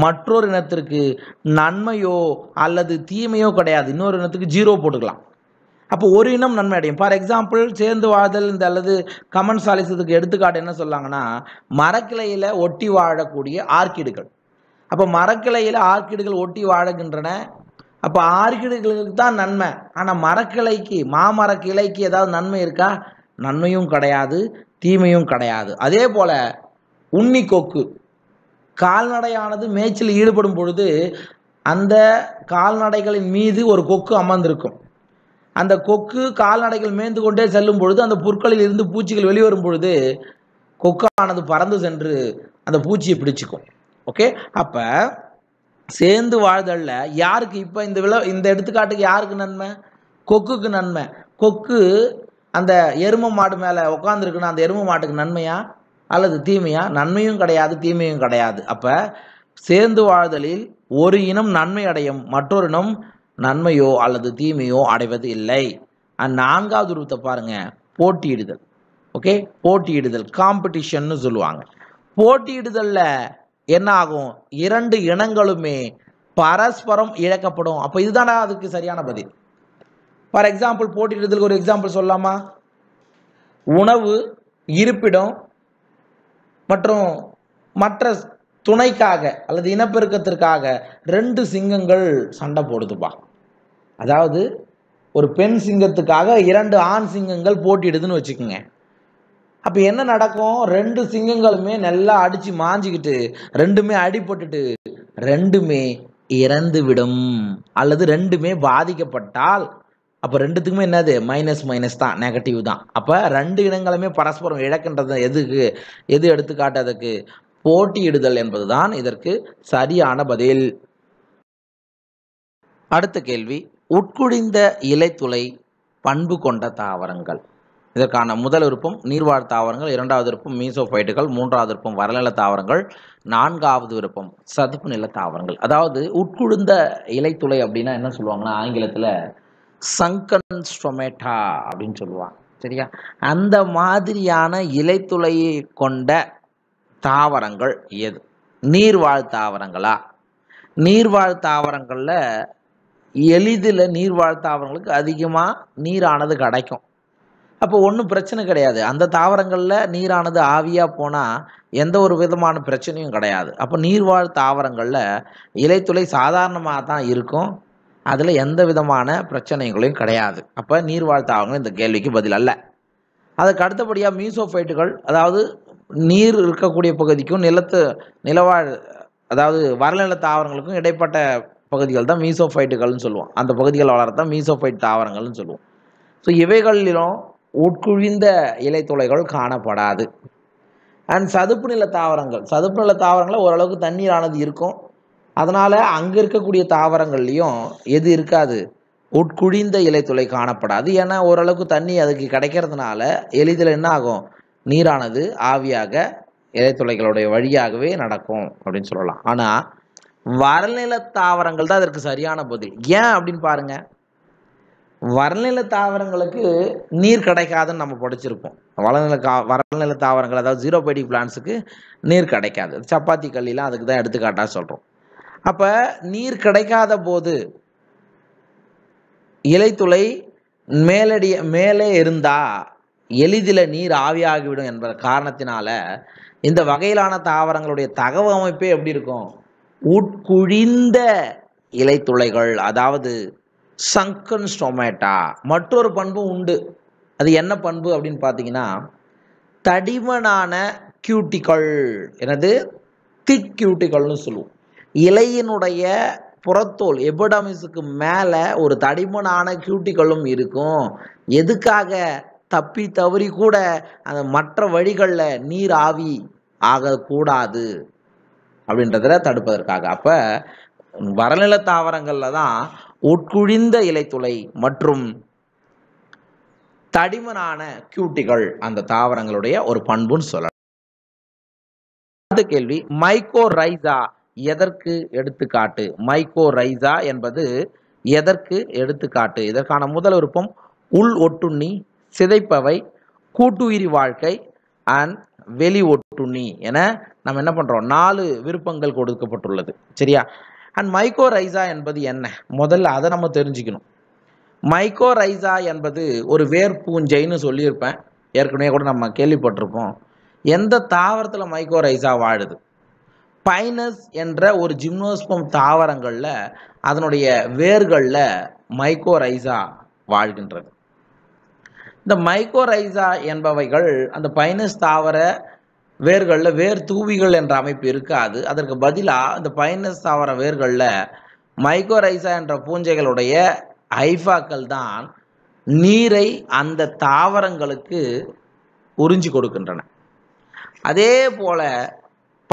மற்றொரு இனத்திற்கு நன்மையோ அல்லது தீமையோ கிடையாது இன்னொரு இனத்துக்கு ஜீரோ போட்டுக்கலாம் அப்போ ஒரு இனம் நன்மை அடையும் ஃபார் எக்ஸாம்பிள் சேர்ந்து வாழ்தல் இந்த அல்லது கமன் சாலிசத்துக்கு எடுத்துக்காட்டு என்ன சொல்லாங்கன்னா மரக்கிளையில் ஒட்டி வாழக்கூடிய ஆர்க்கிடுகள் அப்போ மரக்கிளையில் ஆர்க்கிடுகள் ஒட்டி வாழ்கின்றன அப்போ ஆர்க்கிடுகளுக்கு தான் நன்மை ஆனால் மரக்கிளைக்கு மாமர கிளைக்கு ஏதாவது நன்மை இருக்கா நன்மையும் கிடையாது தீமையும் கிடையாது அதே போல் உண்ணி கொக்கு கால்நடையானது மேய்ச்சலில் ஈடுபடும் பொழுது அந்த கால்நடைகளின் மீது ஒரு கொக்கு அமர்ந்திருக்கும் அந்த கொக்கு கால்நடைகள் மேய்ந்து கொண்டே செல்லும் பொழுது அந்த புற்களில் இருந்து பூச்சிகள் வெளிவரும் பொழுது கொக்கானது பறந்து சென்று அந்த பூச்சியை பிடிச்சிக்கும் ஓகே அப்போ சேர்ந்து வாழ்தல்ல யாருக்கு இப்போ இந்த விழா இந்த எடுத்துக்காட்டுக்கு யாருக்கு நன்மை கொக்குக்கு நன்மை கொக்கு அந்த எரும மாடு மேலே உட்காந்துருக்குன்னா அந்த எரும மாட்டுக்கு நன்மையா அல்லது தீமையா நன்மையும் கிடையாது தீமையும் கிடையாது அப்போ சேர்ந்து வாழ்தலில் ஒரு இனம் நன்மை அடையும் மற்றொரு இனம் நன்மையோ அல்லது தீமையோ அடைவது இல்லை நான்காவது உருவத்தை பாருங்க போட்டியிடுதல் ஓகே போட்டியிடுதல் காம்படிஷன்னு சொல்லுவாங்க போட்டியிடுதலில் என்ன ஆகும் இரண்டு இனங்களுமே பரஸ்பரம் இழக்கப்படும் அப்போ இதுதானா அதுக்கு சரியான பதில் ஃபார் எக்ஸாம்பிள் போட்டியிடுதலுக்கு ஒரு எக்ஸாம்பிள் சொல்லலாமா உணவு இருப்பிடம் மற்றும் மற்ற துணைக்காக அல்லது இனப்பெருக்கத்திற்காக ரெண்டு சிங்கங்கள் சண்டை போடுதுப்பா அதாவது ஒரு பெண் சிங்கத்துக்காக இரண்டு ஆண் சிங்கங்கள் போட்டிடுதுன்னு வச்சுக்கோங்க அப்போ என்ன நடக்கும் ரெண்டு சிங்கங்களுமே நல்லா அடித்து மாஞ்சிக்கிட்டு ரெண்டுமே அடிபட்டுட்டு ரெண்டுமே இறந்துவிடும் அல்லது ரெண்டுமே பாதிக்கப்பட்டால் அப்போ ரெண்டுத்துக்குமே என்னது மைனஸ் மைனஸ் தான் நெகட்டிவ் தான் அப்போ ரெண்டு இனங்களுமே பரஸ்பரம் இழக்கின்றது எதுக்கு எது எடுத்துக்காட்டு அதுக்கு போட்டியிடுதல் என்பதுதான் இதற்கு சரியான பதில் அடுத்த கேள்வி உட்குடிந்த இலைத்துளை பண்பு கொண்ட தாவரங்கள் இதற்கான முதல் விருப்பம் நீர்வாழ் தாவரங்கள் இரண்டாவது விருப்பம் மீசோஃபைட்டுகள் மூன்றாவது விருப்பம் வரநில தாவரங்கள் நான்காவது விருப்பம் சதுப்பு நில தாவரங்கள் அதாவது உட்குழுந்த இலைத்துளை அப்படின்னா என்ன சொல்லுவாங்கன்னா ஆங்கிலத்தில் சங்கன் ஸ்டொமேட்டா அப்படின்னு சொல்லுவாங்க சரியா அந்த மாதிரியான இலைத்துளையை கொண்ட தாவரங்கள் எது நீர்வாழ் தாவரங்களா நீர்வாழ் தாவரங்களில் எளிதில் நீர்வாழ் தாவரங்களுக்கு அதிகமாக நீரானது கிடைக்கும் அப்போ ஒன்றும் பிரச்சனை கிடையாது அந்த தாவரங்களில் நீரானது ஆவியாக போனால் எந்த ஒரு விதமான பிரச்சனையும் கிடையாது அப்போ நீர்வாழ் தாவரங்களில் இலைத்துளை சாதாரணமாக தான் இருக்கும் அதில் எந்த விதமான பிரச்சனைகளையும் கிடையாது அப்போ நீர்வாழ் தாவரங்கள் இந்த கேள்விக்கு பதில் அல்ல அதுக்கு அடுத்தபடியாக மீசோஃபைட்டுகள் அதாவது நீர் இருக்கக்கூடிய பகுதிக்கும் நிலத்து நிலவாழ் அதாவது வரநில தாவரங்களுக்கும் இடைப்பட்ட பகுதிகள் தான் மீசோஃபைட்டுகள்னு சொல்லுவோம் அந்த பகுதிகள் வளர்த்தா மீசோஃபைட் தாவரங்கள்னு சொல்லுவோம் ஸோ இவைகளிலும் உட்குழிந்த இலைத்துளைகள் காணப்படாது அண்ட் சதுப்பு நில தாவரங்கள் சதுப்பு நில தாவரங்களில் ஓரளவுக்கு தண்ணீரானது இருக்கும் அதனால் அங்கே இருக்கக்கூடிய தாவரங்கள்லேயும் எது இருக்காது உட்குழிந்த இலைத்துளை காணப்படாது ஏன்னா ஓரளவுக்கு தண்ணி அதுக்கு கிடைக்கிறதுனால எளிதில் என்ன ஆகும் நீரானது ஆவியாக இலைத்துளைகளுடைய வழியாகவே நடக்கும் அப்படின்னு சொல்லலாம் ஆனால் வரநில தாவரங்கள் தான் அதற்கு சரியான பதில் ஏன் அப்படின்னு பாருங்கள் வறநில தாவரங்களுக்கு நீர் கிடைக்காதுன்னு நம்ம படிச்சிருப்போம் வளநில கா வறநில தாவரங்கள் அதாவது ஜீரோ பைடி பிளான்ஸுக்கு நீர் கிடைக்காது சப்பாத்தி கல்லாம் அதுக்கு தான் எடுத்துக்காட்டாக சொல்கிறோம் அப்போ நீர் கிடைக்காத போது இலைத்துளை மேலடி மேலே இருந்தால் எளிதில் நீர் ஆவியாகிவிடும் என்ற காரணத்தினால இந்த வகையிலான தாவரங்களுடைய தகவ அமைப்பே எப்படி இருக்கும் உட்குழிந்த இலைத்துளைகள் அதாவது சங்கன் ஸ்டொமேட்டா மற்றொரு பண்பும் உண்டு அது என்ன பண்பு அப்படின்னு பார்த்தீங்கன்னா தடிமனான கியூட்டிகள் எனது திக் கியூட்டிகள்னு சொல்லுவோம் இலையினுடைய புறத்தோல் எபடாமிஸுக்கு மேலே ஒரு தடிமனான கியூட்டிகளும் இருக்கும் எதுக்காக தப்பி தவறி கூட அந்த மற்ற வழிகளில் நீர் ஆவி ஆகக்கூடாது அப்படின்றத தடுப்பதற்காக அப்போ வரநில தாவரங்களில் தான் உட்குழிந்த இலைத்துளை மற்றும் தடிமனான கியூட்டிகள் அந்த தாவரங்களுடைய ஒரு பண்புன்னு சொல்லலாம் அடுத்த கேள்வி மைக்கோ ரைசா எதற்கு எடுத்துக்காட்டு மைக்கோ ரைசா என்பது எதற்கு எடுத்துக்காட்டு இதற்கான முதல் விருப்பம் உள் ஒட்டுண்ணி சிதைப்பவை கூட்டுயிரி வாழ்க்கை அண்ட் வெளி ஒட்டுண்ணி என நம்ம என்ன பண்றோம் நாலு விருப்பங்கள் கொடுக்கப்பட்டுள்ளது சரியா அண்ட் மைக்கோரைசா என்பது என்ன முதல்ல அதை நம்ம தெரிஞ்சுக்கணும் மைக்கோரைசா என்பது ஒரு வேர் பூஞ்சைன்னு சொல்லியிருப்பேன் ஏற்கனவே கூட நம்ம கேள்விப்பட்டிருப்போம் எந்த தாவரத்தில் மைக்கோரைசா வாழுது பைனஸ் என்ற ஒரு ஜிம்னோஸ்பம் தாவரங்களில் அதனுடைய வேர்களில் மைக்கோரைசா வாழ்கின்றது இந்த மைக்கோரைசா என்பவைகள் அந்த பைனஸ் தாவர வேர்களில் வேர் தூவிகள் என்ற அமைப்பு இருக்காது அதற்கு பதிலாக இந்த பைனஸ் தாவர வேர்களில் மைக்ரோரைசா என்ற பூஞ்சைகளுடைய ஐஃபாக்கள் தான் நீரை அந்த தாவரங்களுக்கு உறிஞ்சி கொடுக்கின்றன அதே போல்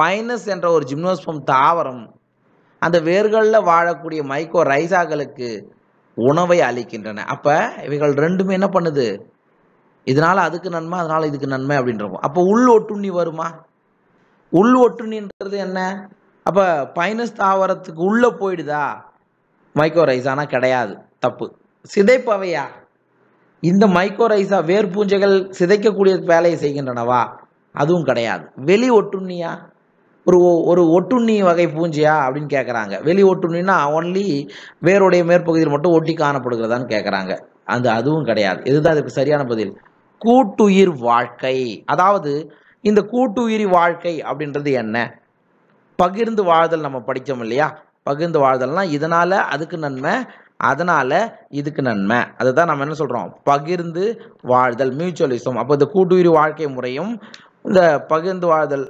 பைனஸ் என்ற ஒரு ஜிம்னோஸ்பம் தாவரம் அந்த வேர்களில் வாழக்கூடிய மைக்கோ ரைசாக்களுக்கு உணவை அளிக்கின்றன அப்போ இவைகள் ரெண்டுமே என்ன பண்ணுது இதனால் அதுக்கு நன்மை அதனால் இதுக்கு நன்மை அப்படின்றப்போ அப்போ உள் ஒட்டுண்ணி வருமா உள் ஒட்டுண்ணின்றது என்ன அப்போ பைனஸ் தாவரத்துக்கு உள்ளே போயிடுதா மைக்கோரைஸானா கிடையாது தப்பு சிதைப்பவையா இந்த மைக்கோரைஸா வேர் பூஞ்சைகள் சிதைக்கக்கூடிய வேலையை செய்கின்றனவா அதுவும் கிடையாது வெளி ஒட்டுண்ணியா ஒரு ஒரு ஒட்டுண்ணி வகை பூஞ்சையா அப்படின்னு கேட்குறாங்க வெளி ஒட்டுண்ணா ஒன்லி வேருடைய மேற்பகுதியில் மட்டும் ஒட்டி காணப்படுகிறதான்னு கேட்குறாங்க அந்த அதுவும் கிடையாது இதுதான் அதுக்கு சரியான பதில் கூட்டுயிர் வாழ்க்கை அதாவது இந்த கூட்டுயிரி வாழ்க்கை அப்படின்றது என்ன பகிர்ந்து வாழ்தல் நம்ம படித்தோம் இல்லையா பகிர்ந்து வாழ்தல்னா இதனால் அதுக்கு நன்மை அதனால் இதுக்கு நன்மை அதுதான் நம்ம என்ன சொல்கிறோம் பகிர்ந்து வாழ்தல் மியூச்சுவலிசம் அப்போ இந்த கூட்டுயிரி வாழ்க்கை முறையும் இந்த பகிர்ந்து வாழ்தல்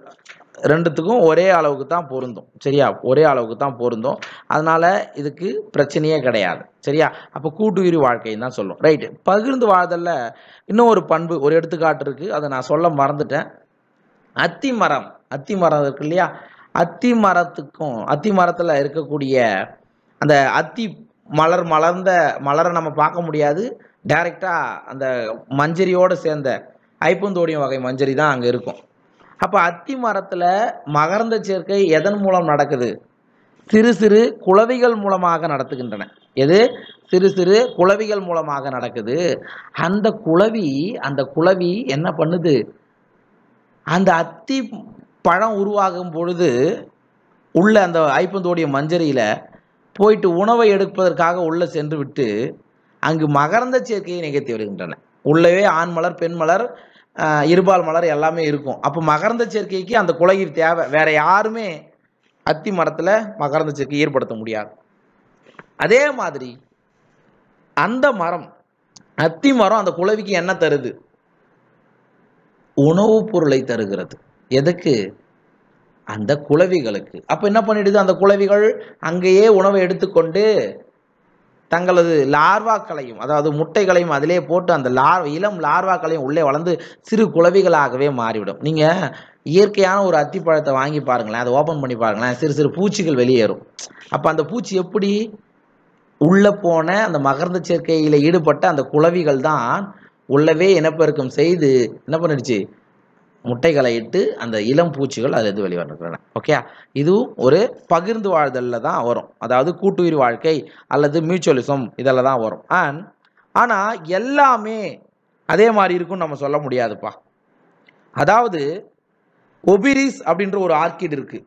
ரெண்டுத்துக்கும் ஒரே அளவுக்கு தான் பொருந்தும் சரியா ஒரே அளவுக்கு தான் பொருந்தும் அதனால் இதுக்கு பிரச்சனையே கிடையாது சரியா அப்போ கூட்டுயிரி வாழ்க்கைன்னு தான் சொல்லும் ரைட்டு பகிர்ந்து வாழ்தலில் இன்னும் ஒரு பண்பு ஒரு எடுத்துக்காட்டு இருக்குது அதை நான் சொல்ல மறந்துட்டேன் அத்தி மரம் அத்தி மரம் இருக்கு இல்லையா அத்தி மரத்துக்கும் அத்தி மரத்தில் இருக்கக்கூடிய அந்த அத்தி மலர் மலர்ந்த மலரை நம்ம பார்க்க முடியாது டைரெக்டாக அந்த மஞ்சரியோடு சேர்ந்த ஐப்பந்தோடியம் வகை மஞ்சரி தான் அங்கே இருக்கும் அப்போ அத்தி மரத்தில் மகரந்த சேர்க்கை எதன் மூலம் நடக்குது சிறு சிறு குளவிகள் மூலமாக நடத்துகின்றன எது சிறு சிறு குளவிகள் மூலமாக நடக்குது அந்த குளவி அந்த குளவி என்ன பண்ணுது அந்த அத்தி பழம் உருவாகும் பொழுது உள்ள அந்த ஐப்பந்தோடைய மஞ்சரியில் போயிட்டு உணவை எடுப்பதற்காக உள்ளே சென்று விட்டு அங்கு மகரந்த சேர்க்கையை நிகழ்த்தி வருகின்றன உள்ளவே ஆண் மலர் பெண் மலர் இருபால் மலர் எல்லாமே இருக்கும் அப்போ மகரந்த சேர்க்கைக்கு அந்த குலகிர் தேவை வேற யாருமே அத்தி மரத்தில் மகரந்த சேர்க்கை ஏற்படுத்த முடியாது அதே மாதிரி அந்த மரம் அத்தி மரம் அந்த குலவிக்கு என்ன தருது உணவுப் பொருளை தருகிறது எதுக்கு அந்த குலவிகளுக்கு அப்போ என்ன பண்ணிடுது அந்த குலவிகள் அங்கேயே உணவை எடுத்துக்கொண்டு தங்களது லார்வாக்களையும் அதாவது முட்டைகளையும் அதிலே போட்டு அந்த லார் இளம் லார்வாக்களையும் உள்ளே வளர்ந்து சிறு குழவிகளாகவே மாறிவிடும் நீங்கள் இயற்கையான ஒரு அத்திப்பழத்தை வாங்கி பாருங்களேன் அதை ஓப்பன் பண்ணி பாருங்களேன் சிறு சிறு பூச்சிகள் வெளியேறும் அப்போ அந்த பூச்சி எப்படி உள்ளே போன அந்த மகர்ந்த சேர்க்கையில் ஈடுபட்ட அந்த குழவிகள் தான் உள்ளவே இனப்பெருக்கம் செய்து என்ன பண்ணிடுச்சு முட்டைகளை இட்டு அந்த இளம் பூச்சிகள் அதில் இருந்து வெளிவந்துருக்கிறன ஓகே இதுவும் ஒரு பகிர்ந்து வாழ்தலில் தான் வரும் அதாவது கூட்டுயிர் வாழ்க்கை அல்லது மியூச்சுவலிசம் இதில் தான் வரும் அண்ட் ஆனால் எல்லாமே அதே மாதிரி இருக்கும்னு நம்ம சொல்ல முடியாதுப்பா அதாவது ஒபிரிஸ் அப்படின்ற ஒரு ஆர்கிட் இருக்குது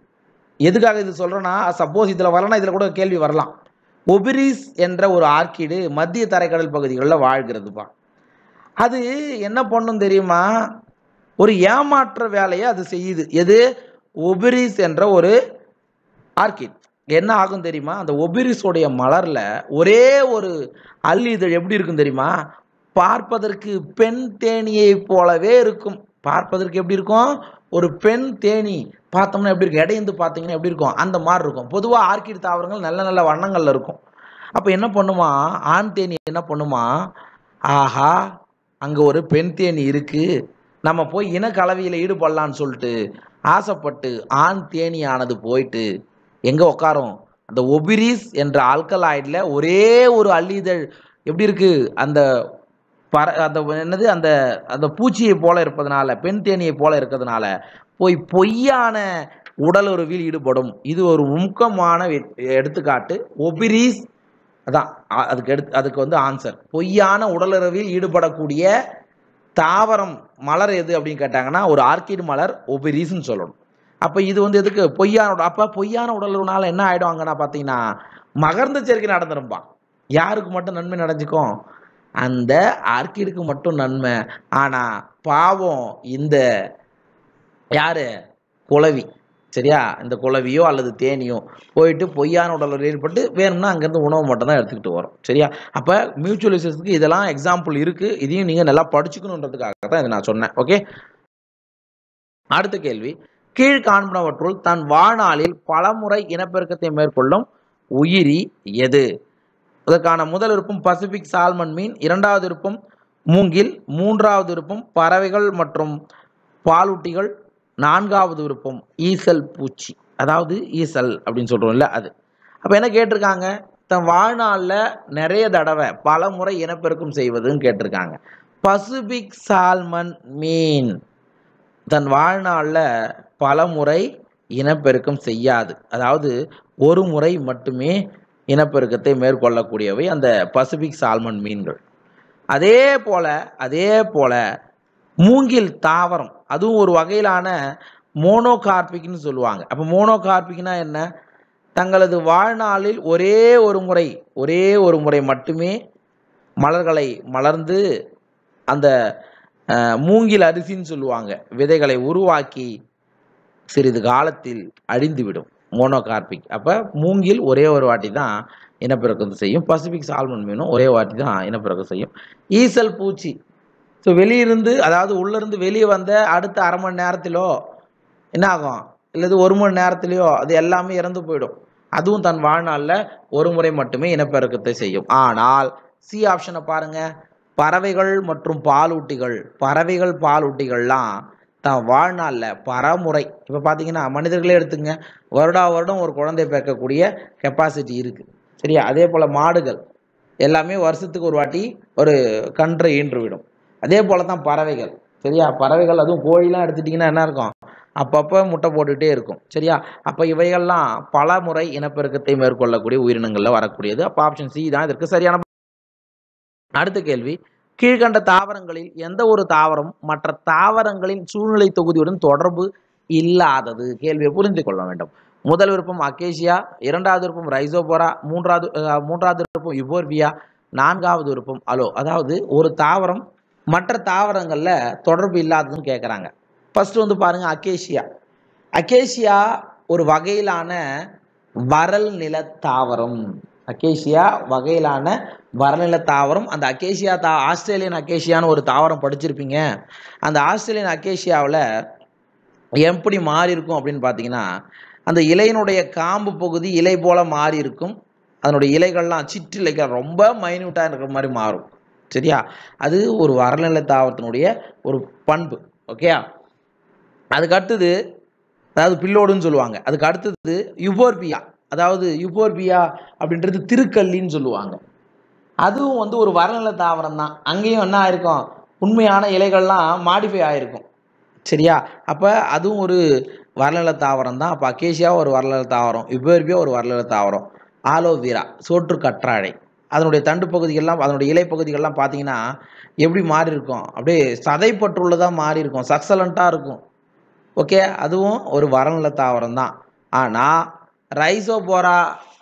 எதுக்காக இது சொல்கிறேன்னா சப்போஸ் இதில் வரலன்னா இதில் கூட கேள்வி வரலாம் ஒபிரிஸ் என்ற ஒரு ஆர்கிடு மத்திய தரைக்கடல் பகுதிகளில் வாழ்கிறதுப்பா அது என்ன பண்ணும் தெரியுமா ஒரு ஏமாற்ற வேலையை அது செய்யுது எது ஒபிரிஸ் என்ற ஒரு ஆர்கிட் என்ன ஆகும் தெரியுமா அந்த ஒபிரிஸோடைய மலரில் ஒரே ஒரு அள்ளி இதழ் எப்படி இருக்கும் தெரியுமா பார்ப்பதற்கு பெண் தேனியை போலவே இருக்கும் பார்ப்பதற்கு எப்படி இருக்கும் ஒரு பெண் தேனி பார்த்தோம்னா எப்படி இருக்கும் இடையந்து பார்த்தீங்கன்னா எப்படி இருக்கும் அந்த மாதிரி இருக்கும் பொதுவாக ஆர்கிட் தாவரங்கள் நல்ல நல்ல வண்ணங்களில் இருக்கும் அப்போ என்ன பண்ணுமா ஆண் தேனி என்ன பண்ணுமா ஆஹா அங்கே ஒரு பெண் தேனி இருக்குது நம்ம போய் இனக்கலவையில் ஈடுபடலான்னு சொல்லிட்டு ஆசைப்பட்டு ஆண் தேனி ஆனது போயிட்டு எங்கே உட்காரும் அந்த ஒபிரிஸ் என்ற ஆல்கலாய்டில் ஒரே ஒரு அள்ளிதழ் எப்படி இருக்குது அந்த பற அந்த என்னது அந்த அந்த பூச்சியை போல இருப்பதுனால பெண் தேனியை போல இருக்கிறதுனால போய் பொய்யான உடலுறவில் ஈடுபடும் இது ஒரு முக்கமான எடுத்துக்காட்டு ஒபிரிஸ் அதான் அதுக்கு எடுத்து அதுக்கு வந்து ஆன்சர் பொய்யான உடலுறவில் ஈடுபடக்கூடிய தாவரம் மலர் எது அப்படின்னு கேட்டாங்கன்னா ஒரு ஆர்கிட் மலர் ஒவ்வொரு ரீசன் சொல்லணும் அப்போ இது வந்து எதுக்கு பொய்யான அப்போ பொய்யான உடலுனால என்ன ஆகிடுவாங்கன்னா பாத்தீங்கன்னா மகர்ந்த சேர்க்கை நடந்துரும்பா யாருக்கு மட்டும் நன்மை நடஞ்சுக்கும் அந்த ஆர்கிடுக்கு மட்டும் நன்மை ஆனால் பாவம் இந்த யார் குலவி சரியா இந்த குழவியோ அல்லது தேனியோ போயிட்டு பொய்யான உடலில் ஏற்பட்டு வேணும்னா அங்கேருந்து உணவு மட்டும் தான் எடுத்துக்கிட்டு வரும் சரியா அப்போ மியூச்சுவலிசத்துக்கு இதெல்லாம் எக்ஸாம்பிள் இருக்குது இதையும் நீங்கள் நல்லா படிச்சுக்கணுன்றதுக்காக தான் இதை நான் சொன்னேன் ஓகே அடுத்த கேள்வி கீழ் காண்பனவற்றுள் தன் வாழ்நாளில் பலமுறை இனப்பெருக்கத்தை மேற்கொள்ளும் உயிரி எது அதற்கான முதல் விருப்பம் பசிபிக் சால்மன் மீன் இரண்டாவது விருப்பம் மூங்கில் மூன்றாவது விருப்பம் பறவைகள் மற்றும் பாலூட்டிகள் நான்காவது விருப்பம் ஈசல் பூச்சி அதாவது ஈசல் அப்படின்னு சொல்கிறோம்ல அது அப்போ என்ன கேட்டிருக்காங்க தன் வாழ்நாளில் நிறைய தடவை பல முறை இனப்பெருக்கம் செய்வதுன்னு கேட்டிருக்காங்க பசுபிக் சால்மன் மீன் தன் வாழ்நாளில் பல முறை இனப்பெருக்கம் செய்யாது அதாவது ஒரு முறை மட்டுமே இனப்பெருக்கத்தை மேற்கொள்ளக்கூடியவை அந்த பசிபிக் சால்மன் மீன்கள் அதே போல் அதே போல் மூங்கில் தாவரம் அதுவும் ஒரு வகையிலான மோனோகார்பிக்னு சொல்லுவாங்க அப்போ மோனோகார்பிக்னா என்ன தங்களது வாழ்நாளில் ஒரே ஒரு முறை ஒரே ஒரு முறை மட்டுமே மலர்களை மலர்ந்து அந்த மூங்கில் அரிசின்னு சொல்லுவாங்க விதைகளை உருவாக்கி சிறிது காலத்தில் அழிந்துவிடும் மோனோகார்பிக் அப்போ மூங்கில் ஒரே ஒரு வாட்டி தான் இனப்பெருக்கம் செய்யும் பசிபிக் சால்மன் மீனும் ஒரே வாட்டி தான் இனப்பெருக்கம் செய்யும் ஈசல் பூச்சி ஸோ வெளியிருந்து அதாவது உள்ளேருந்து வெளியே வந்த அடுத்த அரை மணி நேரத்திலோ என்ன ஆகும் இல்லது ஒரு மணி நேரத்துலையோ அது எல்லாமே இறந்து போயிடும் அதுவும் தன் வாழ்நாளில் ஒரு முறை மட்டுமே இனப்பெருக்கத்தை செய்யும் ஆனால் சி ஆப்ஷனை பாருங்கள் பறவைகள் மற்றும் பாலூட்டிகள் பறவைகள் பாலூட்டிகள்லாம் தன் வாழ்நாளில் பரமுறை இப்போ பார்த்தீங்கன்னா மனிதர்களே எடுத்துங்க வருடா வருடம் ஒரு குழந்தை பிறக்கக்கூடிய கெப்பாசிட்டி இருக்குது சரியா அதே போல் மாடுகள் எல்லாமே வருஷத்துக்கு ஒரு வாட்டி ஒரு கன்றை ஈன்று விடும் அதே போல தான் பறவைகள் சரியா பறவைகள் அதுவும் கோழிலாம் எடுத்துட்டீங்கன்னா என்ன இருக்கும் அப்பப்போ முட்டை போட்டுகிட்டே இருக்கும் சரியா அப்போ இவைகள்லாம் பல முறை இனப்பெருக்கத்தை மேற்கொள்ளக்கூடிய உயிரினங்களில் வரக்கூடியது அப்போ ஆப்ஷன் சி தான் இதற்கு சரியான அடுத்த கேள்வி கீழ்கண்ட தாவரங்களில் எந்த ஒரு தாவரம் மற்ற தாவரங்களின் சூழ்நிலை தொகுதியுடன் தொடர்பு இல்லாதது கேள்வியை புரிந்து கொள்ள வேண்டும் முதல் விருப்பம் அக்கேஷியா இரண்டாவது விருப்பம் ரைசோபோரா மூன்றாவது மூன்றாவது விருப்பம் இபோர்வியா நான்காவது விருப்பம் அலோ அதாவது ஒரு தாவரம் மற்ற தாவரங்களில் தொடர்பு இல்லாததுன்னு கேட்குறாங்க ஃபஸ்ட்டு வந்து பாருங்கள் அக்கேஷியா அக்கேஷியா ஒரு வகையிலான வரல் நில தாவரம் அக்கேஷியா வகையிலான வரநில தாவரம் அந்த அக்கேஷியா தா ஆஸ்திரேலியன் அக்கேஷியான்னு ஒரு தாவரம் படிச்சிருப்பீங்க அந்த ஆஸ்திரேலியன் அக்கேஷியாவில் எப்படி மாறி இருக்கும் அப்படின்னு பார்த்தீங்கன்னா அந்த இலையினுடைய காம்பு பகுதி இலை போல மாறி இருக்கும் அதனுடைய இலைகள்லாம் சிற்றிலைகள் ரொம்ப மைன்யூட்டாக இருக்கிற மாதிரி மாறும் சரியா அது ஒரு வரநிலை தாவரத்தினுடைய ஒரு பண்பு ஓகேயா அதுக்கு அடுத்தது அதாவது பில்லோடுன்னு சொல்லுவாங்க அதுக்கு அடுத்தது யுபோர்பியா அதாவது யுபோர்பியா அப்படின்றது திருக்கல்லின்னு சொல்லுவாங்க அதுவும் வந்து ஒரு வரநிலை தாவரம் தான் அங்கேயும் என்ன ஆயிருக்கும் உண்மையான இலைகள்லாம் மாடிஃபை ஆகிருக்கும் சரியா அப்போ அதுவும் ஒரு வரநிலை தாவரம் தான் அப்போ அக்கேஷியா ஒரு வரநிலை தாவரம் யுபோர்பியா ஒரு வரநிலை தாவரம் ஆலோவேரா சோற்று கற்றாழை அதனுடைய தண்டு பகுதிகள்லாம் அதனுடைய இலை பகுதிகள்லாம் பார்த்தீங்கன்னா எப்படி மாறி இருக்கும் அப்படியே சதைப்பற்றுள்ளதாக மாறி இருக்கும் சக்சலண்ட்டாக இருக்கும் ஓகே அதுவும் ஒரு வரநில தாவரம் தான் ஆனால் ரைசோபோரா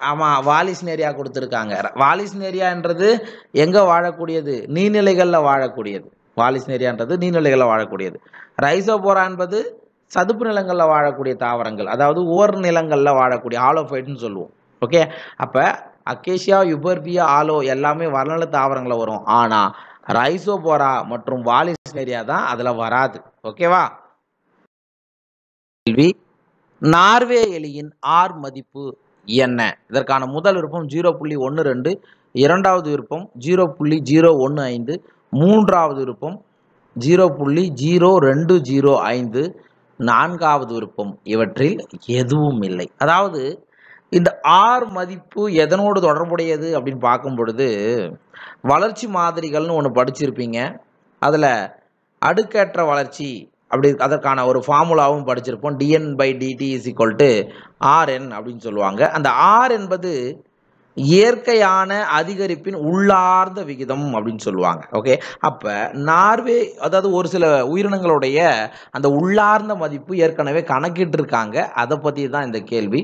ஆமாம் வாலிஸ்னேரியா கொடுத்துருக்காங்க வாலிஸ்னேரியான்றது எங்கே வாழக்கூடியது நீர்நிலைகளில் வாழக்கூடியது வாலிஸ்னேரியான்றது நீர்நிலைகளில் வாழக்கூடியது போரா என்பது சதுப்பு நிலங்களில் வாழக்கூடிய தாவரங்கள் அதாவது ஓர் நிலங்களில் வாழக்கூடிய ஆலோஃபைட்னு சொல்லுவோம் ஓகே அப்போ அக்கேஷியா யுபர்பியா ஆலோ எல்லாமே வளநல தாவரங்களில் வரும் ஆனால் ரைசோபோரா மற்றும் வாலிஸ்னேரியா தான் அதில் வராது ஓகேவா கேள்வி நார்வே எலியின் ஆர் மதிப்பு என்ன இதற்கான முதல் விருப்பம் ஜீரோ புள்ளி ஒன்று ரெண்டு இரண்டாவது விருப்பம் ஜீரோ புள்ளி ஜீரோ ஒன்று ஐந்து மூன்றாவது விருப்பம் ஜீரோ புள்ளி ஜீரோ ரெண்டு ஜீரோ ஐந்து நான்காவது விருப்பம் இவற்றில் எதுவும் இல்லை அதாவது இந்த ஆர் மதிப்பு எதனோடு தொடர்புடையது அப்படின்னு பார்க்கும் பொழுது வளர்ச்சி மாதிரிகள்னு ஒன்று படிச்சிருப்பீங்க அதில் அடுக்கேற்ற வளர்ச்சி அப்படி அதற்கான ஒரு ஃபார்முலாவும் படிச்சிருப்போம் dN by dt is equal to rN அப்படின்னு சொல்லுவாங்க அந்த ஆர் என்பது இயற்கையான அதிகரிப்பின் உள்ளார்ந்த விகிதம் அப்படின்னு சொல்லுவாங்க ஓகே அப்போ நார்வே அதாவது ஒரு சில உயிரினங்களுடைய அந்த உள்ளார்ந்த மதிப்பு ஏற்கனவே கணக்கிட்டு இருக்காங்க அதை பற்றி தான் இந்த கேள்வி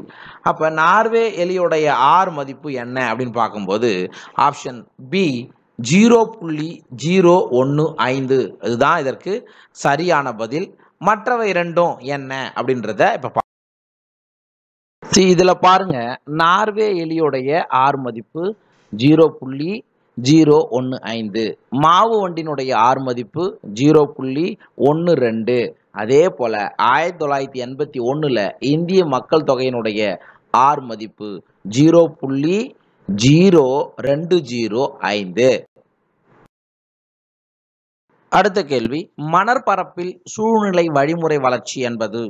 அப்போ நார்வே எலியுடைய ஆர் மதிப்பு என்ன அப்படின்னு பார்க்கும்போது ஆப்ஷன் பி ஜீரோ புள்ளி ஜீரோ ஒன்று ஐந்து இதுதான் இதற்கு சரியான பதில் மற்றவை இரண்டும் என்ன அப்படின்றத இப்போ சரி இதில் பாருங்க நார்வே எலியோடைய ஆர் மதிப்பு ஜீரோ புள்ளி ஜீரோ ஒன்று ஐந்து மாவு வண்டினுடைய ஆர் மதிப்பு ஜீரோ புள்ளி ஒன்று ரெண்டு அதே போல் ஆயிரத்தி தொள்ளாயிரத்தி எண்பத்தி ஒன்றில் இந்திய மக்கள் தொகையினுடைய ஆர் மதிப்பு ஜீரோ புள்ளி ஜீரோ ரெண்டு ஜீரோ ஐந்து அடுத்த கேள்வி மணற்பரப்பில் சூழ்நிலை வழிமுறை வளர்ச்சி என்பது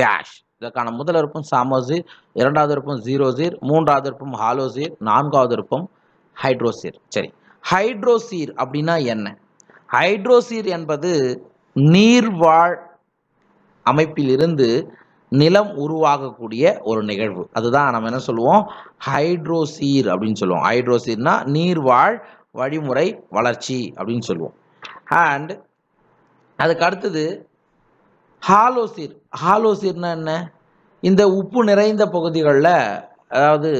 டேஷ் இதற்கான முதல் விருப்பம் சாமோசிர் இரண்டாவது விருப்பம் ஜீரோசீர் மூன்றாவது விருப்பம் ஹாலோசீர் நான்காவது விருப்பம் ஹைட்ரோசீர் சரி ஹைட்ரோசீர் அப்படின்னா என்ன ஹைட்ரோசீர் என்பது நீர்வாழ் அமைப்பிலிருந்து நிலம் உருவாகக்கூடிய ஒரு நிகழ்வு அதுதான் நம்ம என்ன சொல்லுவோம் ஹைட்ரோசீர் அப்படின்னு சொல்லுவோம் ஹைட்ரோசீர்னா நீர்வாழ் வழிமுறை வளர்ச்சி அப்படின்னு சொல்லுவோம் அண்ட் அதுக்கு அடுத்தது ஹாலோசீர் ஹாலோசிர்னா என்ன இந்த உப்பு நிறைந்த பகுதிகளில் அதாவது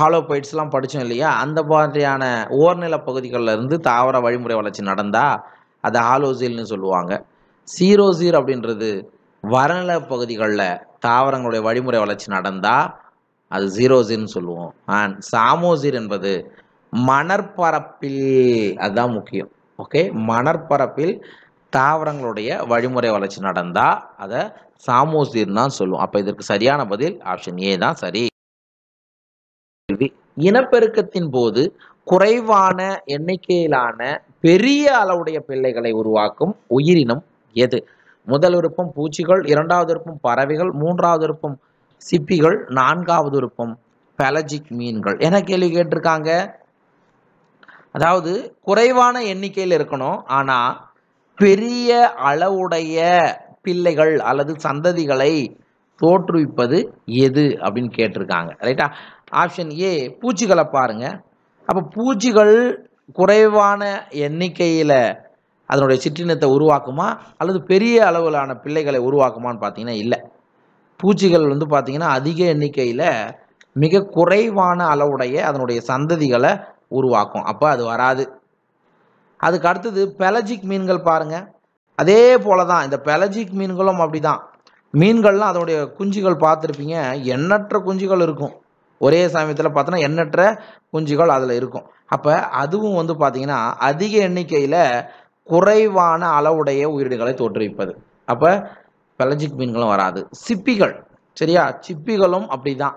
ஹாலோபைட்ஸ்லாம் படித்தோம் இல்லையா அந்த மாதிரியான ஓர்நில பகுதிகளில் இருந்து தாவர வழிமுறை வளர்ச்சி நடந்தால் அதை ஹாலோசில்னு சொல்லுவாங்க சீரோசீர் அப்படின்றது வரநில பகுதிகளில் தாவரங்களுடைய வழிமுறை வளர்ச்சி நடந்தால் அது ஜீரோசீர்னு சொல்லுவோம் அண்ட் சாமோசீர் என்பது மணற்பரப்பில் அதுதான் முக்கியம் ஓகே மணற்பரப்பில் தாவரங்களுடைய வழிமுறை வளர்ச்சி நடந்தால் அதை சாமோசீர்னு தான் சொல்லுவோம் அப்போ இதற்கு சரியான பதில் ஆப்ஷன் ஏ தான் சரி இனப்பெருக்கத்தின் போது குறைவான எண்ணிக்கையிலான பெரிய அளவுடைய பிள்ளைகளை உருவாக்கும் உயிரினம் எது முதல் விருப்பம் பூச்சிகள் இரண்டாவது விருப்பம் பறவைகள் மூன்றாவது விருப்பம் சிப்பிகள் நான்காவது விருப்பம் பெலஜிக் மீன்கள் என கேள்வி கேட்டிருக்காங்க அதாவது குறைவான எண்ணிக்கையில் இருக்கணும் ஆனால் பெரிய அளவுடைய பிள்ளைகள் அல்லது சந்ததிகளை தோற்றுவிப்பது எது அப்படின்னு கேட்டிருக்காங்க ரைட்டா ஆப்ஷன் ஏ பூச்சிகளை பாருங்க அப்போ பூச்சிகள் குறைவான எண்ணிக்கையில் அதனுடைய சிற்றினத்தை உருவாக்குமா அல்லது பெரிய அளவிலான பிள்ளைகளை உருவாக்குமான்னு பார்த்தீங்கன்னா இல்லை பூச்சிகள் வந்து பார்த்திங்கன்னா அதிக எண்ணிக்கையில் மிக குறைவான அளவுடைய அதனுடைய சந்ததிகளை உருவாக்கும் அப்போ அது வராது அதுக்கு அடுத்தது பெலஜிக் மீன்கள் பாருங்கள் அதே போல தான் இந்த பெலஜிக் மீன்களும் அப்படி தான் மீன்கள்லாம் அதனுடைய குஞ்சுகள் பார்த்துருப்பீங்க எண்ணற்ற குஞ்சுகள் இருக்கும் ஒரே சமயத்தில் பார்த்தோன்னா எண்ணற்ற குஞ்சுகள் அதில் இருக்கும் அப்போ அதுவும் வந்து பார்த்திங்கன்னா அதிக எண்ணிக்கையில் குறைவான அளவுடைய உயிரினங்களை தோற்றுவிப்பது அப்போ பெலஜிக் மீன்களும் வராது சிப்பிகள் சரியா சிப்பிகளும் அப்படி தான்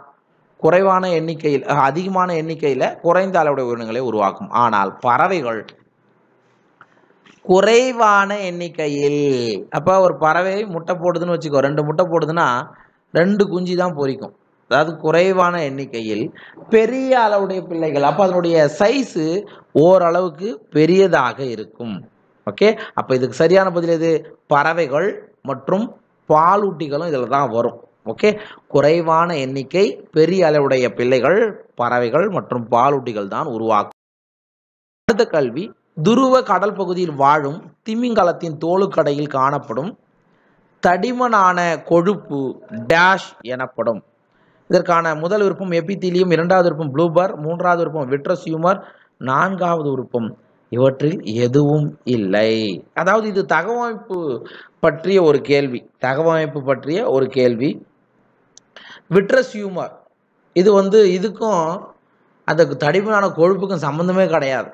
குறைவான எண்ணிக்கையில் அதிகமான எண்ணிக்கையில் குறைந்த அளவுடைய உயிரினங்களை உருவாக்கும் ஆனால் பறவைகள் குறைவான எண்ணிக்கையில் அப்போ ஒரு பறவை முட்டை போடுதுன்னு வச்சுக்கோ ரெண்டு முட்டை போடுதுன்னா ரெண்டு குஞ்சு தான் பொறிக்கும் அதாவது குறைவான எண்ணிக்கையில் பெரிய அளவுடைய பிள்ளைகள் அப்போ அதனுடைய சைஸு ஓரளவுக்கு பெரியதாக இருக்கும் ஓகே அப்போ இதுக்கு சரியான பதில் எது பறவைகள் மற்றும் பாலூட்டிகளும் இதில் தான் வரும் ஓகே குறைவான எண்ணிக்கை பெரிய அளவுடைய பிள்ளைகள் பறவைகள் மற்றும் பாலூட்டிகள் தான் உருவாக்கும் அடுத்த கல்வி துருவ கடல் பகுதியில் வாழும் திமிங்கலத்தின் தோலுக்கடையில் காணப்படும் தடிமனான கொழுப்பு டேஷ் எனப்படும் இதற்கான முதல் விருப்பம் எபித்திலியம் இரண்டாவது விருப்பம் ப்ளூபர் மூன்றாவது விருப்பம் ஹியூமர் நான்காவது விருப்பம் இவற்றில் எதுவும் இல்லை அதாவது இது தகவமைப்பு பற்றிய ஒரு கேள்வி தகவமைப்பு பற்றிய ஒரு கேள்வி ஹியூமர் இது வந்து இதுக்கும் அந்த தடிமனான கொழுப்புக்கும் சம்மந்தமே கிடையாது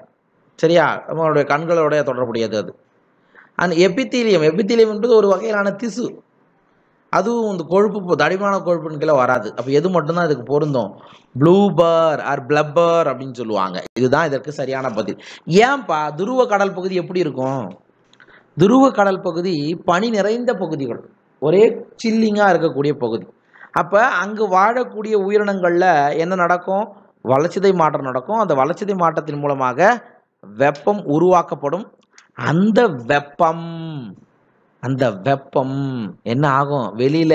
சரியா நம்மளுடைய கண்களோடைய தொடர்புடையது அது அண்ட் எபித்தீலியம் எபித்தீலியம் என்பது ஒரு வகையிலான திசு அதுவும் இந்த கொழுப்பு தடிமான கொழுப்புன்னு கீழே வராது அப்போ எது மட்டும்தான் இதுக்கு பொருந்தும் ப்ளூபர் ஆர் பிளப்பர் அப்படின்னு சொல்லுவாங்க இதுதான் இதற்கு சரியான பதில் ஏன்பா துருவ கடல் பகுதி எப்படி இருக்கும் துருவ கடல் பகுதி பனி நிறைந்த பகுதிகள் ஒரே சில்லிங்காக இருக்கக்கூடிய பகுதி அப்போ அங்கு வாழக்கூடிய உயிரினங்களில் என்ன நடக்கும் வளர்ச்சிதை மாற்றம் நடக்கும் அந்த வளர்ச்சிதை மாற்றத்தின் மூலமாக வெப்பம் உருவாக்கப்படும் அந்த வெப்பம் அந்த வெப்பம் என்ன ஆகும் வெளியில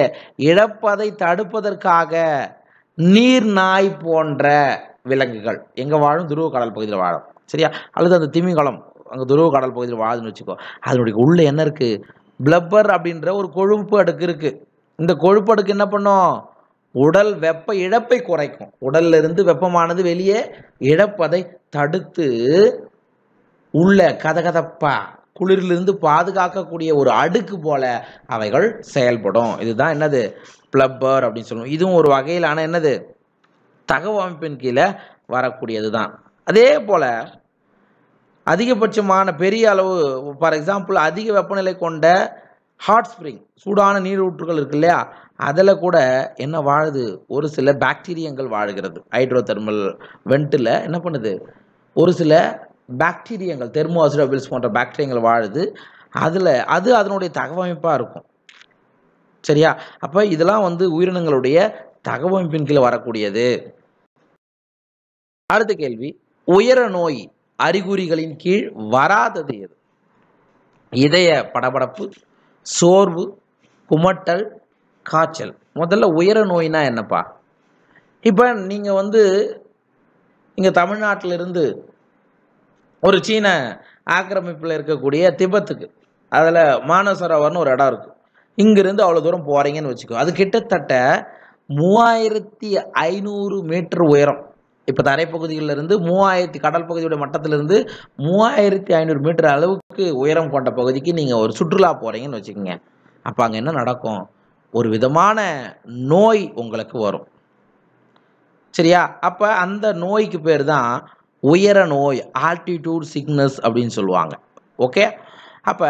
இழப்பதை தடுப்பதற்காக நீர் நாய் போன்ற விலங்குகள் எங்க வாழும் துருவ கடல் பகுதியில் வாழும் சரியா அல்லது அந்த திமிங்கலம் அங்கே துருவ கடல் பகுதியில் வாழுதுன்னு வச்சுக்கோ அதனுடைய உள்ள என்ன இருக்கு பிளப்பர் அப்படின்ற ஒரு கொழுப்பு அடுக்கு இருக்கு இந்த கொழுப்பு அடுக்கு என்ன பண்ணும் உடல் வெப்ப இழப்பை குறைக்கும் உடல்ல இருந்து வெப்பமானது வெளியே இழப்பதை தடுத்து உள்ள கதகதப்பா குளிரிலிருந்து பாதுகாக்கக்கூடிய ஒரு அடுக்கு போல அவைகள் செயல்படும் இதுதான் என்னது பிளப்பர் அப்படின்னு சொல்லுவோம் இதுவும் ஒரு வகையிலான என்னது தகவமைப்பின் கீழே வரக்கூடியது தான் அதே போல் அதிகபட்சமான பெரிய அளவு ஃபார் எக்ஸாம்பிள் அதிக வெப்பநிலை கொண்ட ஹாட் ஸ்ப்ரிங் சூடான நீரூற்றுகள் இருக்கு இல்லையா அதில் கூட என்ன வாழுது ஒரு சில பாக்டீரியங்கள் வாழுகிறது ஹைட்ரோ தெர்மல் வெண்ட்டில் என்ன பண்ணுது ஒரு சில பாக்டீரியங்கள் தெர்மோசிடபிள்ஸ் போன்ற பாக்டீரியங்கள் வாழுது அதில் அது அதனுடைய தகவமைப்பாக இருக்கும் சரியா அப்போ இதெல்லாம் வந்து உயிரினங்களுடைய தகவமைப்பின் கீழே வரக்கூடியது அடுத்த கேள்வி உயர நோய் அறிகுறிகளின் கீழ் வராதது எது இதய படபடப்பு சோர்வு குமட்டல் காய்ச்சல் முதல்ல உயர நோய்னா என்னப்பா இப்போ நீங்கள் வந்து இங்கே தமிழ்நாட்டிலிருந்து ஒரு சீன ஆக்கிரமிப்பில் இருக்கக்கூடிய திபத்துக்கு அதில் மானசரோவர்னு ஒரு இடம் இருக்குது இங்கிருந்து அவ்வளோ தூரம் போகிறீங்கன்னு வச்சுக்கோ அது கிட்டத்தட்ட மூவாயிரத்தி ஐநூறு மீட்டர் உயரம் இப்போ தரைப்பகுதியிலிருந்து மூவாயிரத்தி கடல் பகுதியோட மட்டத்திலிருந்து மூவாயிரத்தி ஐநூறு மீட்டர் அளவுக்கு உயரம் கொண்ட பகுதிக்கு நீங்கள் ஒரு சுற்றுலா போகிறீங்கன்னு வச்சுக்கோங்க அப்போ அங்கே என்ன நடக்கும் ஒரு விதமான நோய் உங்களுக்கு வரும் சரியா அப்போ அந்த நோய்க்கு பேர் தான் உயர நோய் ஆல்டிடியூட் சிக்னஸ் அப்படின்னு சொல்லுவாங்க ஓகே அப்போ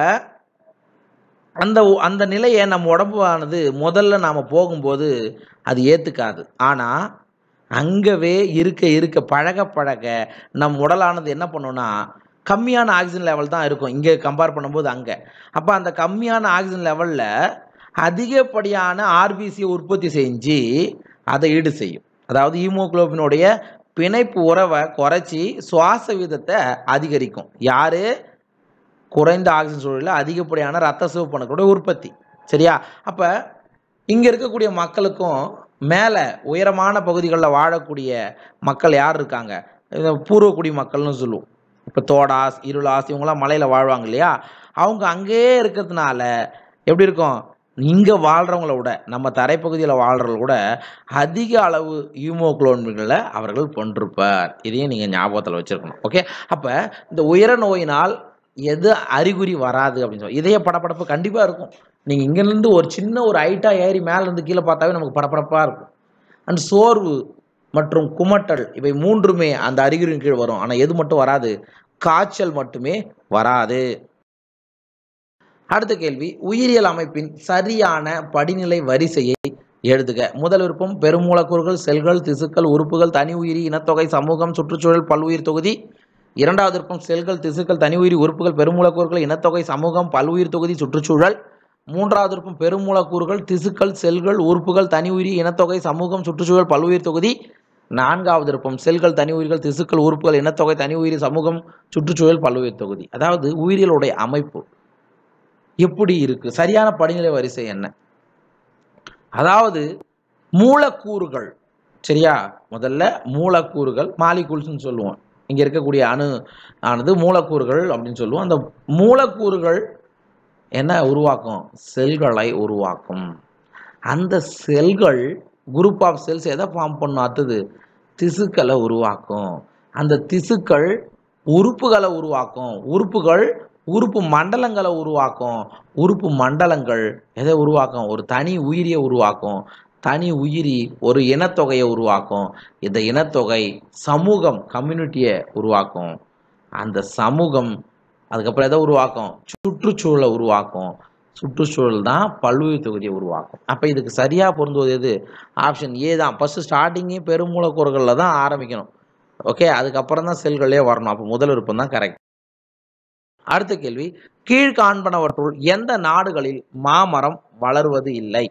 அந்த அந்த நிலையை நம்ம உடம்பானது முதல்ல நாம் போகும்போது அது ஏற்றுக்காது ஆனால் அங்கவே இருக்க இருக்க பழக பழக நம் உடலானது என்ன பண்ணுன்னா கம்மியான ஆக்சிஜன் லெவல் தான் இருக்கும் இங்கே கம்பேர் பண்ணும்போது அங்கே அப்போ அந்த கம்மியான ஆக்சிஜன் லெவலில் அதிகப்படியான ஆர்பிசியை உற்பத்தி செஞ்சு அதை ஈடு செய்யும் அதாவது ஹீமோக்ளோபினுடைய பிணைப்பு உறவை குறைச்சி சுவாச வீதத்தை அதிகரிக்கும் யார் குறைந்த ஆக்சிஜன் சூழலில் அதிகப்படியான ரத்த சிவப்பணுக்களோட உற்பத்தி சரியா அப்போ இங்கே இருக்கக்கூடிய மக்களுக்கும் மேலே உயரமான பகுதிகளில் வாழக்கூடிய மக்கள் யார் இருக்காங்க பூர்வக்குடி மக்கள்னு சொல்லுவோம் இப்போ தோடாஸ் இருளாஸ் இவங்களாம் மலையில் வாழ்வாங்க இல்லையா அவங்க அங்கேயே இருக்கிறதுனால எப்படி இருக்கும் இங்கே வாழ்கிறவங்கள விட நம்ம தரைப்பகுதியில் வாழ்கிறவங்கள கூட அதிக அளவு ஹியூமோக்ளோன்களை அவர்கள் கொண்டிருப்பார் இதையும் நீங்கள் ஞாபகத்தில் வச்சுருக்கணும் ஓகே அப்போ இந்த உயர நோயினால் எது அறிகுறி வராது அப்படின்னு சொல்லி இதய படப்படப்பு கண்டிப்பாக இருக்கும் நீங்கள் இங்கேருந்து ஒரு சின்ன ஒரு ஹைட்டாக ஏறி மேலேருந்து கீழே பார்த்தாவே நமக்கு படப்படப்பாக இருக்கும் அண்ட் சோர்வு மற்றும் குமட்டல் இவை மூன்றுமே அந்த அறிகுறியின் கீழ் வரும் ஆனால் எது மட்டும் வராது காய்ச்சல் மட்டுமே வராது அடுத்த கேள்வி உயிரியல் அமைப்பின் சரியான படிநிலை வரிசையை எழுதுக முதல் விருப்பம் பெருமூலக்கூறுகள் செல்கள் திசுக்கள் உறுப்புகள் தனி உயிரி இனத்தொகை சமூகம் சுற்றுச்சூழல் பல்உயிர் தொகுதி இரண்டாவது விருப்பம் செல்கள் திசுக்கள் தனி உயிரி உறுப்புகள் பெருமூலக்கூறுகள் இனத்தொகை சமூகம் பல்உயிர் தொகுதி சுற்றுச்சூழல் மூன்றாவது விருப்பம் பெருமூலக்கூறுகள் திசுக்கள் செல்கள் உறுப்புகள் தனி உயிரி இனத்தொகை சமூகம் சுற்றுச்சூழல் பல்லுயிர் தொகுதி நான்காவது விருப்பம் செல்கள் தனி உயிர்கள் திசுக்கள் உறுப்புகள் இனத்தொகை தனி உயிரி சமூகம் சுற்றுச்சூழல் பல்வேறு தொகுதி அதாவது உயிரியலுடைய அமைப்பு எப்படி இருக்குது சரியான படிநிலை வரிசை என்ன அதாவது மூலக்கூறுகள் சரியா முதல்ல மூலக்கூறுகள் மாலிகூல்ஸ்னு சொல்லுவோம் இங்கே இருக்கக்கூடிய அணு ஆனது மூலக்கூறுகள் அப்படின்னு சொல்லுவோம் அந்த மூலக்கூறுகள் என்ன உருவாக்கும் செல்களை உருவாக்கும் அந்த செல்கள் குரூப் ஆஃப் செல்ஸ் எதை ஃபார்ம் பண்ணும் அத்துது திசுக்களை உருவாக்கும் அந்த திசுக்கள் உறுப்புகளை உருவாக்கும் உறுப்புகள் உறுப்பு மண்டலங்களை உருவாக்கும் உறுப்பு மண்டலங்கள் எதை உருவாக்கும் ஒரு தனி உயிரியை உருவாக்கும் தனி உயிரி ஒரு இனத்தொகையை உருவாக்கும் இந்த இனத்தொகை சமூகம் கம்யூனிட்டியை உருவாக்கும் அந்த சமூகம் அதுக்கப்புறம் எதை உருவாக்கும் சுற்றுச்சூழலை உருவாக்கும் சுற்றுச்சூழல் தான் பல்லுயிர் தொகுதியை உருவாக்கும் அப்போ இதுக்கு சரியாக பொருந்துவது எது ஆப்ஷன் ஏ தான் ஃபஸ்ட்டு ஸ்டார்டிங்கே பெருமூலக்கூறுகளில் தான் ஆரம்பிக்கணும் ஓகே அதுக்கப்புறம் தான் செல்களே வரணும் அப்போ முதல் விருப்பம் தான் கரெக்ட் அடுத்த கேள்வி கீழ்காண்பனவற்றுள் எந்த நாடுகளில் மாமரம் வளருவது இல்லை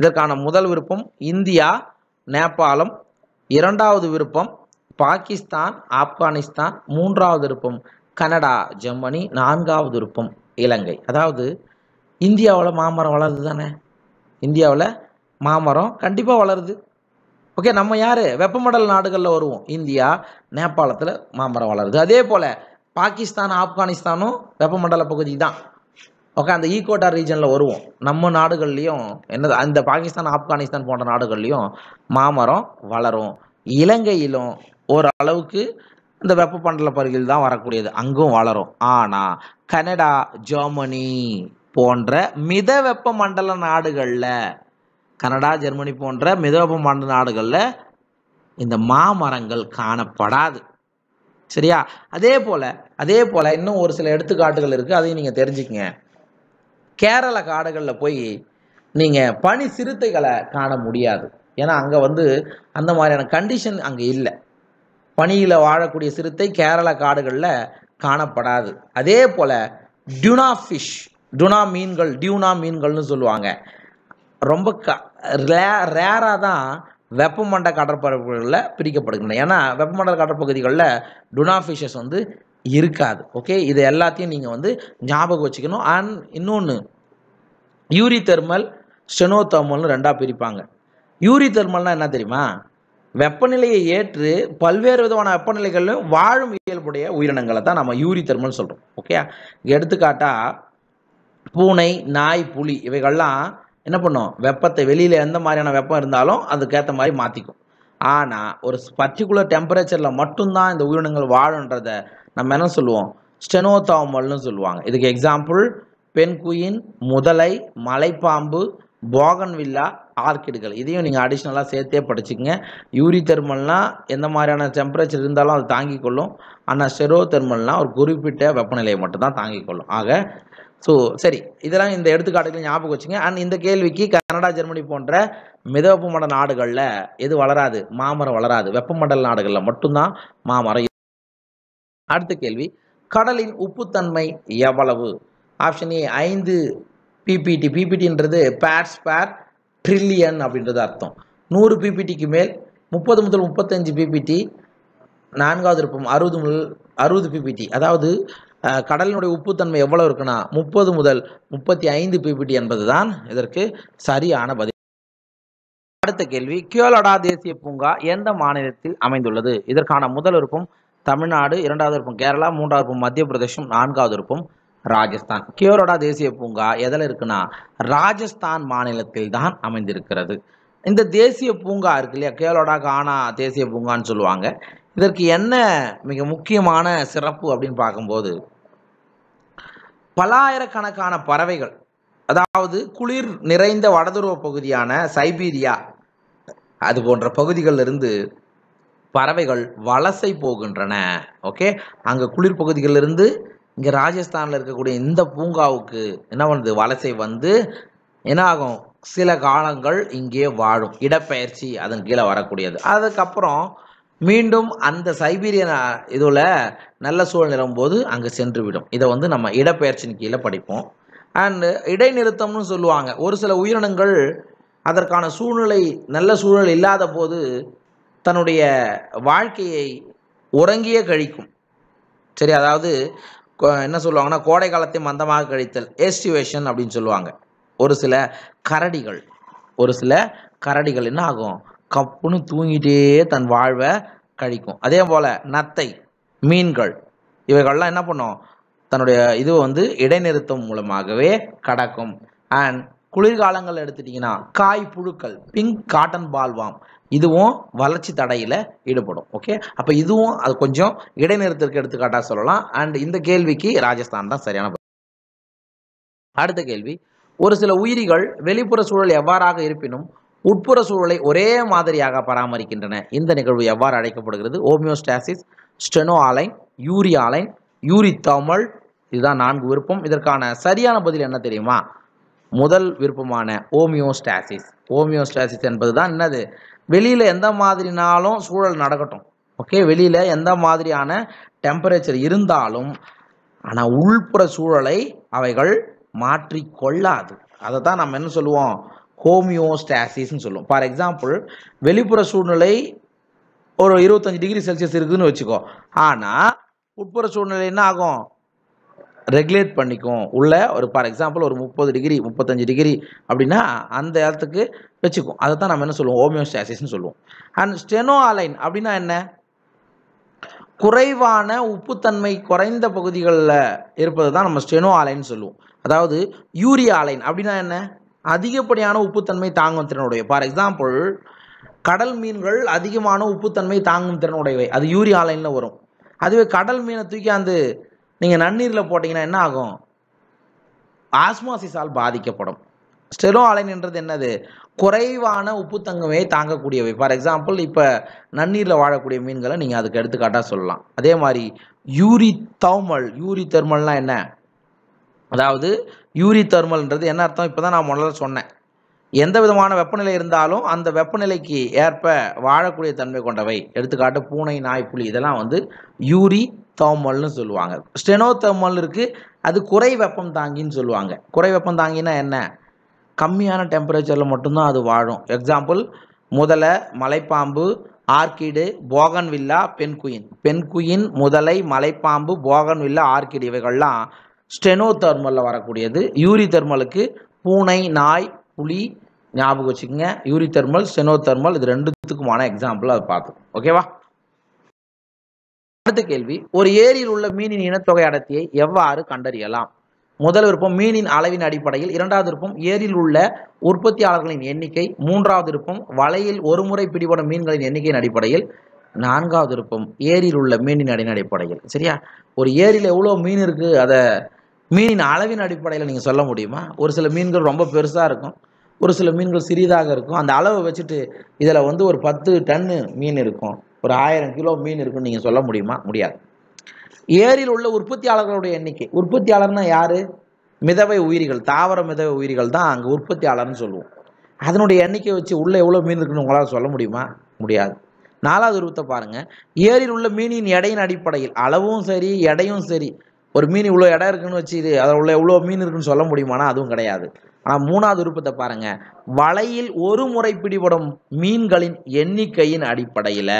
இதற்கான முதல் விருப்பம் இந்தியா நேபாளம் இரண்டாவது விருப்பம் பாகிஸ்தான் ஆப்கானிஸ்தான் மூன்றாவது விருப்பம் கனடா ஜெர்மனி நான்காவது விருப்பம் இலங்கை அதாவது இந்தியாவில் மாமரம் வளருது தானே இந்தியாவில் மாமரம் கண்டிப்பாக வளருது ஓகே நம்ம யார் வெப்பமடல் நாடுகளில் வருவோம் இந்தியா நேபாளத்தில் மாமரம் வளருது அதே போல் பாகிஸ்தான் ஆப்கானிஸ்தானும் வெப்பமண்டல பகுதி தான் ஓகே அந்த ஈகோட்டா ரீஜனில் வருவோம் நம்ம நாடுகள்லேயும் என்னது அந்த பாகிஸ்தான் ஆப்கானிஸ்தான் போன்ற நாடுகள்லேயும் மாமரம் வளரும் இலங்கையிலும் ஓரளவுக்கு இந்த பண்டல பகுதியில் தான் வரக்கூடியது அங்கும் வளரும் ஆனால் கனடா ஜெர்மனி போன்ற மித வெப்ப மண்டல நாடுகளில் கனடா ஜெர்மனி போன்ற மித மண்டல நாடுகளில் இந்த மாமரங்கள் காணப்படாது சரியா அதே போல் அதே போல் இன்னும் ஒரு சில எடுத்துக்காட்டுகள் இருக்குது அதையும் நீங்கள் தெரிஞ்சுக்கங்க கேரள காடுகளில் போய் நீங்கள் பனி சிறுத்தைகளை காண முடியாது ஏன்னா அங்கே வந்து அந்த மாதிரியான கண்டிஷன் அங்கே இல்லை பனியில் வாழக்கூடிய சிறுத்தை கேரள காடுகளில் காணப்படாது அதே போல் டியூனா ஃபிஷ் டுனா மீன்கள் டியூனா மீன்கள்னு சொல்லுவாங்க ரொம்ப க ரே ரேராக தான் வெப்பமண்டல கடற்பரப்புகளில் பிரிக்கப்படுகின்றன ஏன்னா வெப்பமண்டல கடற்பகுதிகளில் டுனாஃபிஷஸ் வந்து இருக்காது ஓகே இது எல்லாத்தையும் நீங்கள் வந்து ஞாபகம் வச்சுக்கணும் அண்ட் இன்னொன்று யூரி தெர்மல் ஸ்டெனோ தெர்மல்னு ரெண்டாக பிரிப்பாங்க யூரி தெர்மல்னால் என்ன தெரியுமா வெப்பநிலையை ஏற்று பல்வேறு விதமான வெப்பநிலைகளிலும் வாழும் இயல்புடைய உயிரினங்களை தான் நம்ம யூரி தெர்மல் சொல்கிறோம் ஓகே எடுத்துக்காட்டாக பூனை நாய் புலி இவைகள்லாம் என்ன பண்ணும் வெப்பத்தை வெளியில் எந்த மாதிரியான வெப்பம் இருந்தாலும் அதுக்கேற்ற மாதிரி மாற்றிக்கும் ஆனால் ஒரு பர்டிகுலர் டெம்பரேச்சரில் மட்டும்தான் இந்த உயிரினங்கள் வாழன்றத நம்ம என்ன சொல்லுவோம் ஸ்டெனோதாமல்னு சொல்லுவாங்க இதுக்கு எக்ஸாம்பிள் குயின் முதலை மலைப்பாம்பு போகன்வில்லா ஆர்கிடுகள் இதையும் நீங்கள் அடிஷ்னலாக சேர்த்தே படிச்சுக்கோங்க யூரி தெர்மல்னால் எந்த மாதிரியான டெம்பரேச்சர் இருந்தாலும் அது தாங்கிக் கொள்ளும் ஆனால் ஸ்டெரோ தெர்மல்னால் ஒரு குறிப்பிட்ட வெப்பநிலையை மட்டும்தான் தாங்கிக் கொள்ளும் ஆக ஸோ சரி இதெல்லாம் இந்த எடுத்துக்காட்டுகள் ஞாபகம் வச்சுங்க அண்ட் இந்த கேள்விக்கு கனடா ஜெர்மனி போன்ற மண்டல நாடுகளில் எது வளராது மாமரம் வளராது வெப்பமண்டல நாடுகளில் மட்டும்தான் மாமரம் அடுத்த கேள்வி கடலின் உப்புத்தன்மை எவ்வளவு ஆப்ஷன் ஏ ஐந்து பிபிடி பிபிடின்றது பேட்ஸ் பேர் ட்ரில்லியன் அப்படின்றது அர்த்தம் நூறு பிபிடிக்கு மேல் முப்பது முதல் முப்பத்தஞ்சு பிபிடி நான்காவது இருப்போம் அறுபது முதல் அறுபது பிபிடி அதாவது கடலினுடைய உப்புத்தன்மை எவ்வளோ இருக்குன்னா முப்பது முதல் முப்பத்தி ஐந்து பிபிடி என்பது தான் இதற்கு சரியான பதில் அடுத்த கேள்வி கியோலடா தேசிய பூங்கா எந்த மாநிலத்தில் அமைந்துள்ளது இதற்கான முதல் இருப்பும் தமிழ்நாடு இரண்டாவது இருப்பும் கேரளா மூன்றாவது இருப்பும் மத்திய பிரதேசம் நான்காவது இருப்பும் ராஜஸ்தான் கியோலடா தேசிய பூங்கா எதில் இருக்குன்னா ராஜஸ்தான் மாநிலத்தில் தான் அமைந்திருக்கிறது இந்த தேசிய பூங்கா இருக்கு இல்லையா கேலோடா கானா தேசிய பூங்கான்னு சொல்லுவாங்க இதற்கு என்ன மிக முக்கியமான சிறப்பு அப்படின்னு பார்க்கும்போது பலாயிரக்கணக்கான பறவைகள் அதாவது குளிர் நிறைந்த வடதுருவ பகுதியான சைபீரியா அது போன்ற பகுதிகளிலிருந்து பறவைகள் வலசை போகின்றன ஓகே அங்கே குளிர் பகுதிகளிலிருந்து இங்கே ராஜஸ்தானில் இருக்கக்கூடிய இந்த பூங்காவுக்கு என்ன பண்ணுது வலசை வந்து என்ன ஆகும் சில காலங்கள் இங்கே வாழும் இடப்பெயர்ச்சி அதன் கீழே வரக்கூடியது அதுக்கப்புறம் மீண்டும் அந்த சைபீரியன் இதில் நல்ல சூழல் போது அங்கே சென்றுவிடும் இதை வந்து நம்ம இடப்பெயர்ச்சின் கீழே படிப்போம் அண்டு இடைநிறுத்தம்னு சொல்லுவாங்க ஒரு சில உயிரினங்கள் அதற்கான சூழ்நிலை நல்ல சூழல் இல்லாத போது தன்னுடைய வாழ்க்கையை உறங்கியே கழிக்கும் சரி அதாவது என்ன சொல்லுவாங்கன்னா கோடை காலத்தை மந்தமாக கழித்தல் ஏஸ்டிவேஷன் அப்படின்னு சொல்லுவாங்க ஒரு சில கரடிகள் ஒரு சில கரடிகள் என்ன ஆகும் கப்புன்னு தூங்கிட்டே தன் வாழ்வை கழிக்கும் அதே போல் நத்தை மீன்கள் இவைகள்லாம் என்ன பண்ணும் தன்னுடைய இதுவை வந்து இடைநிறுத்தம் மூலமாகவே கடக்கும் அண்ட் குளிர்காலங்கள் எடுத்துட்டிங்கன்னா காய் புழுக்கள் பிங்க் காட்டன் பால்வாம் இதுவும் வளர்ச்சி தடையில் ஈடுபடும் ஓகே அப்போ இதுவும் அது கொஞ்சம் இடைநிறுத்திற்கு எடுத்துக்காட்டாக சொல்லலாம் அண்ட் இந்த கேள்விக்கு ராஜஸ்தான் தான் சரியான அடுத்த கேள்வி ஒரு சில உயிரிகள் வெளிப்புற சூழல் எவ்வாறாக இருப்பினும் உட்புற சூழலை ஒரே மாதிரியாக பராமரிக்கின்றன இந்த நிகழ்வு எவ்வாறு அழைக்கப்படுகிறது ஓமியோஸ்டாசிஸ் ஸ்டெனோ ஆலைன் யூரி ஆலைன் யூரித்தாமல் இதுதான் நான்கு விருப்பம் இதற்கான சரியான பதில் என்ன தெரியுமா முதல் விருப்பமான ஓமியோஸ்டாசிஸ் ஓமியோஸ்டாசிஸ் என்பது தான் என்னது வெளியில் எந்த மாதிரினாலும் சூழல் நடக்கட்டும் ஓகே வெளியில் எந்த மாதிரியான டெம்பரேச்சர் இருந்தாலும் ஆனால் உள்புற சூழலை அவைகள் மாற்றிக்கொள்ளாது அதை தான் நம்ம என்ன சொல்லுவோம் ஹோமியோஸ்டாசிஸ்ன்னு சொல்லுவோம் ஃபார் எக்ஸாம்பிள் வெளிப்புற சூழ்நிலை ஒரு இருபத்தஞ்சி டிகிரி செல்சியஸ் இருக்குதுன்னு வச்சுக்கோ ஆனால் உட்புற சூழ்நிலை என்ன ஆகும் ரெகுலேட் பண்ணிக்கும் உள்ள ஒரு ஃபார் எக்ஸாம்பிள் ஒரு முப்பது டிகிரி முப்பத்தஞ்சு டிகிரி அப்படின்னா அந்த இடத்துக்கு வச்சுக்கும் அதை தான் நம்ம என்ன சொல்லுவோம் ஹோமியோஸ்டாசிஸ்ன்னு சொல்லுவோம் அண்ட் ஸ்டெனோ ஆலைன் அப்படின்னா என்ன குறைவான உப்புத்தன்மை குறைந்த பகுதிகளில் இருப்பது தான் நம்ம ஸ்டெனோ ஆலைன்னு சொல்லுவோம் அதாவது யூரியா ஆலைன் அப்படின்னா என்ன அதிகப்படியான உப்புத்தன்மை தாங்கும் திறனுடைய ஃபார் எக்ஸாம்பிள் கடல் மீன்கள் அதிகமான உப்புத்தன்மை தாங்கும் திறனுடையவை அது யூரியா ஆலைனில் வரும் அதுவே கடல் மீனை தூக்கி அந்த நீங்கள் நன்னீரில் போட்டிங்கன்னா என்ன ஆகும் ஆஸ்மாசிஸால் பாதிக்கப்படும் ஸ்டெரோ அலைன்ன்றது என்னது குறைவான உப்புத்தங்கமே தாங்கக்கூடியவை ஃபார் எக்ஸாம்பிள் இப்போ நன்னீரில் வாழக்கூடிய மீன்களை நீங்கள் அதுக்கு எடுத்துக்காட்டாக சொல்லலாம் அதே மாதிரி யூரி தௌமல் யூரி தெர்மல்னால் என்ன அதாவது யூரி தெர்மல்ன்றது என்ன அர்த்தம் இப்போ தான் நான் முதல்ல சொன்னேன் எந்த விதமான வெப்பநிலை இருந்தாலும் அந்த வெப்பநிலைக்கு ஏற்ப வாழக்கூடிய தன்மை கொண்டவை எடுத்துக்காட்டு பூனை நாய் புலி இதெல்லாம் வந்து யூரி தேர்மல்னு சொல்லுவாங்க ஸ்டெனோ தெர்மல் இருக்குது அது குறை வெப்பம் தாங்கின்னு சொல்லுவாங்க குறை வெப்பம் தாங்கினா என்ன கம்மியான டெம்பரேச்சரில் மட்டும்தான் அது வாழும் எக்ஸாம்பிள் முதலை மலைப்பாம்பு ஆர்கிடு போகன்வில்லா பென்குயின் பென்குயின் முதலை மலைப்பாம்பு போகன்வில்லா ஆர்கிடு இவைகள்லாம் ஸ்டெனோ வரக்கூடியது யூரி தெர்மலுக்கு பூனை நாய் புலி ஞாபகம் வச்சுக்கோங்க யூரி தெர்மல் ஸ்டெனோ தெர்மல் இது ரெண்டுத்துக்குமான எக்ஸாம்பிள் அதை பார்த்து ஓகேவா அடுத்த கேள்வி ஒரு ஏரியில் உள்ள மீனின் இனத்தொகை அடர்த்தியை எவ்வாறு கண்டறியலாம் முதல் விருப்பம் மீனின் அளவின் அடிப்படையில் இரண்டாவது விருப்பம் ஏரியில் உள்ள உற்பத்தியாளர்களின் எண்ணிக்கை மூன்றாவது விருப்பம் வலையில் ஒருமுறை பிடிபடும் மீன்களின் எண்ணிக்கையின் அடிப்படையில் நான்காவது விருப்பம் ஏரியில் உள்ள மீனின் அடிப்படையில் சரியா ஒரு ஏரியில் எவ்வளோ மீன் இருக்குது அதை மீனின் அளவின் அடிப்படையில் நீங்கள் சொல்ல முடியுமா ஒரு சில மீன்கள் ரொம்ப பெருசாக இருக்கும் ஒரு சில மீன்கள் சிறிதாக இருக்கும் அந்த அளவை வச்சுட்டு இதில் வந்து ஒரு பத்து டன்னு மீன் இருக்கும் ஒரு ஆயிரம் கிலோ மீன் இருக்குன்னு நீங்கள் சொல்ல முடியுமா முடியாது ஏரியில் உள்ள உற்பத்தியாளர்களுடைய எண்ணிக்கை உற்பத்தியாளர்னால் யார் மிதவை உயிரிகள் தாவர மிதவை உயிரிகள் தான் அங்கே உற்பத்தியாளர்னு சொல்லுவோம் அதனுடைய எண்ணிக்கை வச்சு உள்ளே எவ்வளோ மீன் இருக்குன்னு உங்களால் சொல்ல முடியுமா முடியாது நாலாவது உருவத்தை பாருங்கள் ஏரியில் உள்ள மீனின் எடையின் அடிப்படையில் அளவும் சரி எடையும் சரி ஒரு மீன் இவ்வளோ இடம் இருக்குன்னு வச்சு இது அதில் உள்ள எவ்வளோ மீன் இருக்குன்னு சொல்ல முடியுமானா அதுவும் கிடையாது ஆனால் மூணாவது விருப்பத்தை பாருங்க வலையில் ஒரு முறை பிடிபடும் மீன்களின் எண்ணிக்கையின் அடிப்படையில்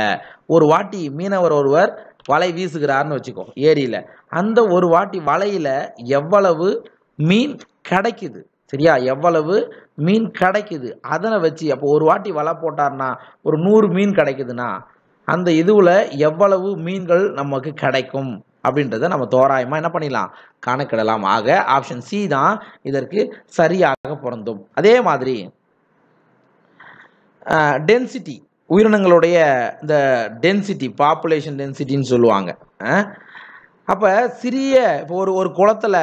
ஒரு வாட்டி மீனவர் ஒருவர் வலை வீசுகிறார்னு வச்சுக்கோ ஏரியில் அந்த ஒரு வாட்டி வலையில் எவ்வளவு மீன் கிடைக்குது சரியா எவ்வளவு மீன் கிடைக்குது அதனை வச்சு அப்போ ஒரு வாட்டி வலை போட்டார்னா ஒரு நூறு மீன் கிடைக்குதுன்னா அந்த இதுவில் எவ்வளவு மீன்கள் நமக்கு கிடைக்கும் அப்படின்றத நம்ம தோராயமாக என்ன பண்ணிடலாம் கணக்கிடலாம் ஆக ஆப்ஷன் சி தான் இதற்கு சரியாக பொருந்தும் அதே மாதிரி டென்சிட்டி உயிரினங்களுடைய இந்த டென்சிட்டி பாப்புலேஷன் டென்சிட்டின்னு சொல்லுவாங்க அப்போ சிறிய இப்போ ஒரு ஒரு குளத்தில்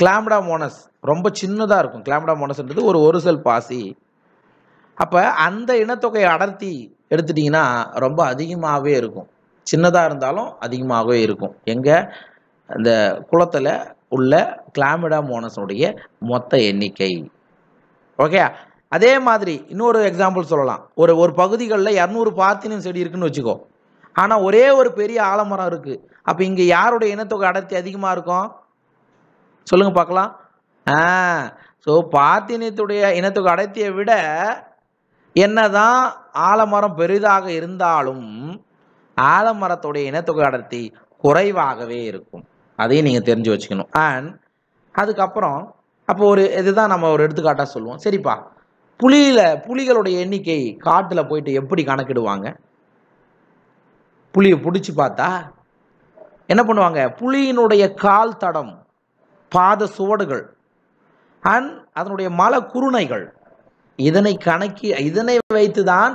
கிளாம்டா மோனஸ் ரொம்ப சின்னதாக இருக்கும் கிளாம்டா மோனஸ்ன்றது ஒரு ஒரு செல் பாசி அப்போ அந்த இனத்தொகை அடர்த்தி எடுத்துட்டிங்கன்னா ரொம்ப அதிகமாகவே இருக்கும் சின்னதாக இருந்தாலும் அதிகமாகவே இருக்கும் எங்கே அந்த குளத்தில் உள்ள கிளாமிடா மோனஸுடைய மொத்த எண்ணிக்கை ஓகே அதே மாதிரி இன்னொரு எக்ஸாம்பிள் சொல்லலாம் ஒரு ஒரு பகுதிகளில் இரநூறு பார்த்தினம் செடி இருக்குன்னு வச்சுக்கோ ஆனால் ஒரே ஒரு பெரிய ஆலமரம் இருக்குது அப்போ இங்கே யாருடைய இனத்தொகை அடர்த்தி அதிகமாக இருக்கும் சொல்லுங்கள் பார்க்கலாம் ஆ ஸோ பார்த்தினத்துடைய இனத்தொகை அடர்த்தியை விட என்னதான் ஆலமரம் பெரிதாக இருந்தாலும் ஆலமரத்துடைய இனத்தொகை அடர்த்தி குறைவாகவே இருக்கும் அதையும் நீங்கள் தெரிஞ்சு வச்சுக்கணும் அண்ட் அதுக்கப்புறம் அப்போ ஒரு இதுதான் நம்ம ஒரு எடுத்துக்காட்டாக சொல்லுவோம் சரிப்பா புலியில் புலிகளுடைய எண்ணிக்கை காட்டில் போயிட்டு எப்படி கணக்கிடுவாங்க புலியை பிடிச்சி பார்த்தா என்ன பண்ணுவாங்க புலியினுடைய கால் தடம் பாத சுவடுகள் அண்ட் அதனுடைய மல குருணைகள் இதனை கணக்கி இதனை வைத்து தான்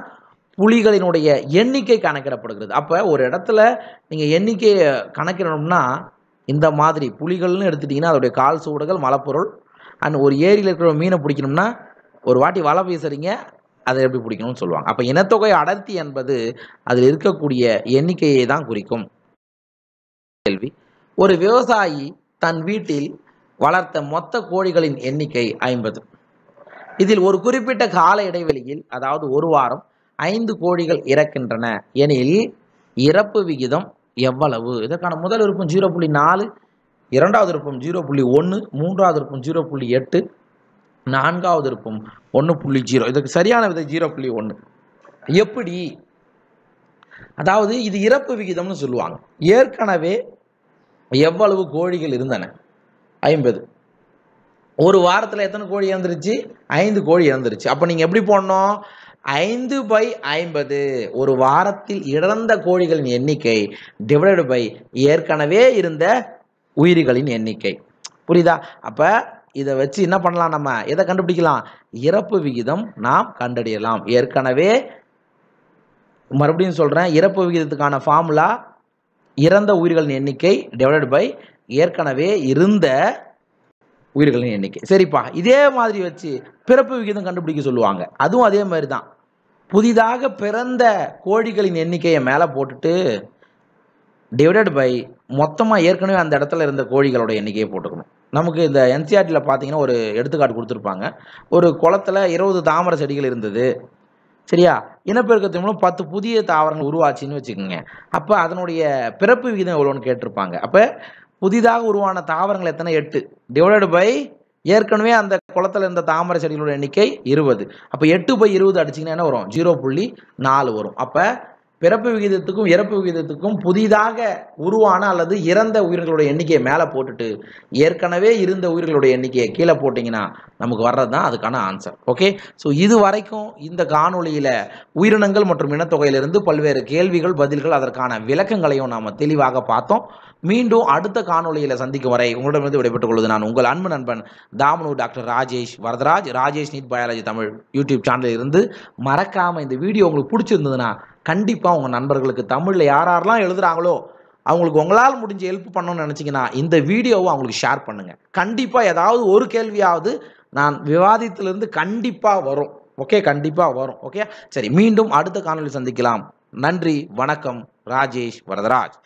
புலிகளினுடைய எண்ணிக்கை கணக்கிடப்படுகிறது அப்போ ஒரு இடத்துல நீங்கள் எண்ணிக்கையை கணக்கிடணும்னா இந்த மாதிரி புலிகள்னு எடுத்துட்டிங்கன்னா அதோடைய கால் சூடுகள் மலப்பொருள் அண்ட் ஒரு ஏரியில் இருக்கிற மீனை பிடிக்கணும்னா ஒரு வாட்டி வலை வீசுறீங்க அதை எப்படி பிடிக்கணும்னு சொல்லுவாங்க அப்போ இனத்தொகை அடர்த்தி என்பது அதில் இருக்கக்கூடிய எண்ணிக்கையை தான் குறிக்கும் கேள்வி ஒரு விவசாயி தன் வீட்டில் வளர்த்த மொத்த கோழிகளின் எண்ணிக்கை ஐம்பது இதில் ஒரு குறிப்பிட்ட கால இடைவெளியில் அதாவது ஒரு வாரம் ஐந்து கோடிகள் இறக்கின்றன எனில் இறப்பு விகிதம் எவ்வளவு இதற்கான முதல் விருப்பம் ஜீரோ புள்ளி நாலு இரண்டாவது விருப்பம் ஜீரோ புள்ளி ஒன்று மூன்றாவது விருப்பம் ஜீரோ புள்ளி எட்டு நான்காவது விருப்பம் ஒன்று புள்ளி ஜீரோ இதுக்கு சரியான விதம் ஜீரோ புள்ளி ஒன்று எப்படி அதாவது இது இறப்பு விகிதம்னு சொல்லுவாங்க ஏற்கனவே எவ்வளவு கோழிகள் இருந்தன ஐம்பது ஒரு வாரத்தில் எத்தனை கோழி இறந்துருச்சு ஐந்து கோழி இறந்துருச்சு அப்போ நீங்கள் எப்படி போடணும் ஐந்து பை ஐம்பது ஒரு வாரத்தில் இறந்த கோழிகளின் எண்ணிக்கை டிவைடட் பை ஏற்கனவே இருந்த உயிரிகளின் எண்ணிக்கை புரியுதா அப்போ இதை வச்சு என்ன பண்ணலாம் நம்ம எதை கண்டுபிடிக்கலாம் இறப்பு விகிதம் நாம் கண்டறியலாம் ஏற்கனவே மறுபடியும் சொல்கிறேன் இறப்பு விகிதத்துக்கான ஃபார்முலா இறந்த உயிர்களின் எண்ணிக்கை டிவைடட் பை ஏற்கனவே இருந்த உயிர்களின் எண்ணிக்கை சரிப்பா இதே மாதிரி வச்சு பிறப்பு விகிதம் கண்டுபிடிக்க சொல்லுவாங்க அதுவும் அதே மாதிரி தான் புதிதாக பிறந்த கோழிகளின் எண்ணிக்கையை மேலே போட்டுட்டு டிவைடட் பை மொத்தமாக ஏற்கனவே அந்த இடத்துல இருந்த கோழிகளோட எண்ணிக்கையை போட்டுக்கணும் நமக்கு இந்த என்சிஆர்டியில் e பார்த்தீங்கன்னா ஒரு எடுத்துக்காட்டு கொடுத்துருப்பாங்க ஒரு குளத்தில் இருபது தாமரை செடிகள் இருந்தது சரியா இனப்பெருக்கத்தின் மூலம் பத்து புதிய தாவரங்கள் உருவாச்சுன்னு வச்சுக்கோங்க அப்போ அதனுடைய பிறப்பு விகிதம் எவ்வளோன்னு கேட்டிருப்பாங்க அப்போ புதிதாக உருவான தாவரங்கள் எத்தனை எட்டு டிவைடட் பை ஏற்கனவே அந்த குளத்தில் இருந்த தாமரை செடிகளோட எண்ணிக்கை இருபது அப்போ எட்டு பை இருபது அடிச்சிங்கன்னா என்ன வரும் ஜீரோ புள்ளி நாலு வரும் அப்போ பிறப்பு விகிதத்துக்கும் இறப்பு விகிதத்துக்கும் புதிதாக உருவான அல்லது இறந்த உயிர்களுடைய எண்ணிக்கையை மேலே போட்டுட்டு ஏற்கனவே இருந்த உயிர்களுடைய எண்ணிக்கையை கீழே போட்டிங்கன்னா நமக்கு வர்றது தான் அதுக்கான ஆன்சர் ஓகே ஸோ இது வரைக்கும் இந்த காணொலியில் உயிரினங்கள் மற்றும் இனத்தொகையிலிருந்து பல்வேறு கேள்விகள் பதில்கள் அதற்கான விளக்கங்களையும் நாம் தெளிவாக பார்த்தோம் மீண்டும் அடுத்த காணொலியில் சந்திக்கும் வரை உங்களிடமிருந்து விடைபெற்றுக் கொள்வது நான் உங்கள் அன்பு நண்பன் Thamanur doctor Rajesh Varadaraj Rajesh NEET biology Tamil YouTube சேனலில் இருந்து மறக்காமல் இந்த வீடியோ உங்களுக்கு பிடிச்சிருந்ததுன்னா கண்டிப்பாக உங்கள் நண்பர்களுக்கு தமிழில் யார் யாரெல்லாம் எழுதுகிறாங்களோ அவங்களுக்கு உங்களால் முடிஞ்ச ஹெல்ப் பண்ணணும்னு நினச்சிங்கன்னா இந்த வீடியோவை அவங்களுக்கு ஷேர் பண்ணுங்கள் கண்டிப்பாக ஏதாவது ஒரு கேள்வியாவது நான் விவாதத்திலிருந்து கண்டிப்பாக வரும் ஓகே கண்டிப்பாக வரும் ஓகே சரி மீண்டும் அடுத்த காணொலி சந்திக்கலாம் நன்றி வணக்கம் ராஜேஷ் வரதராஜ்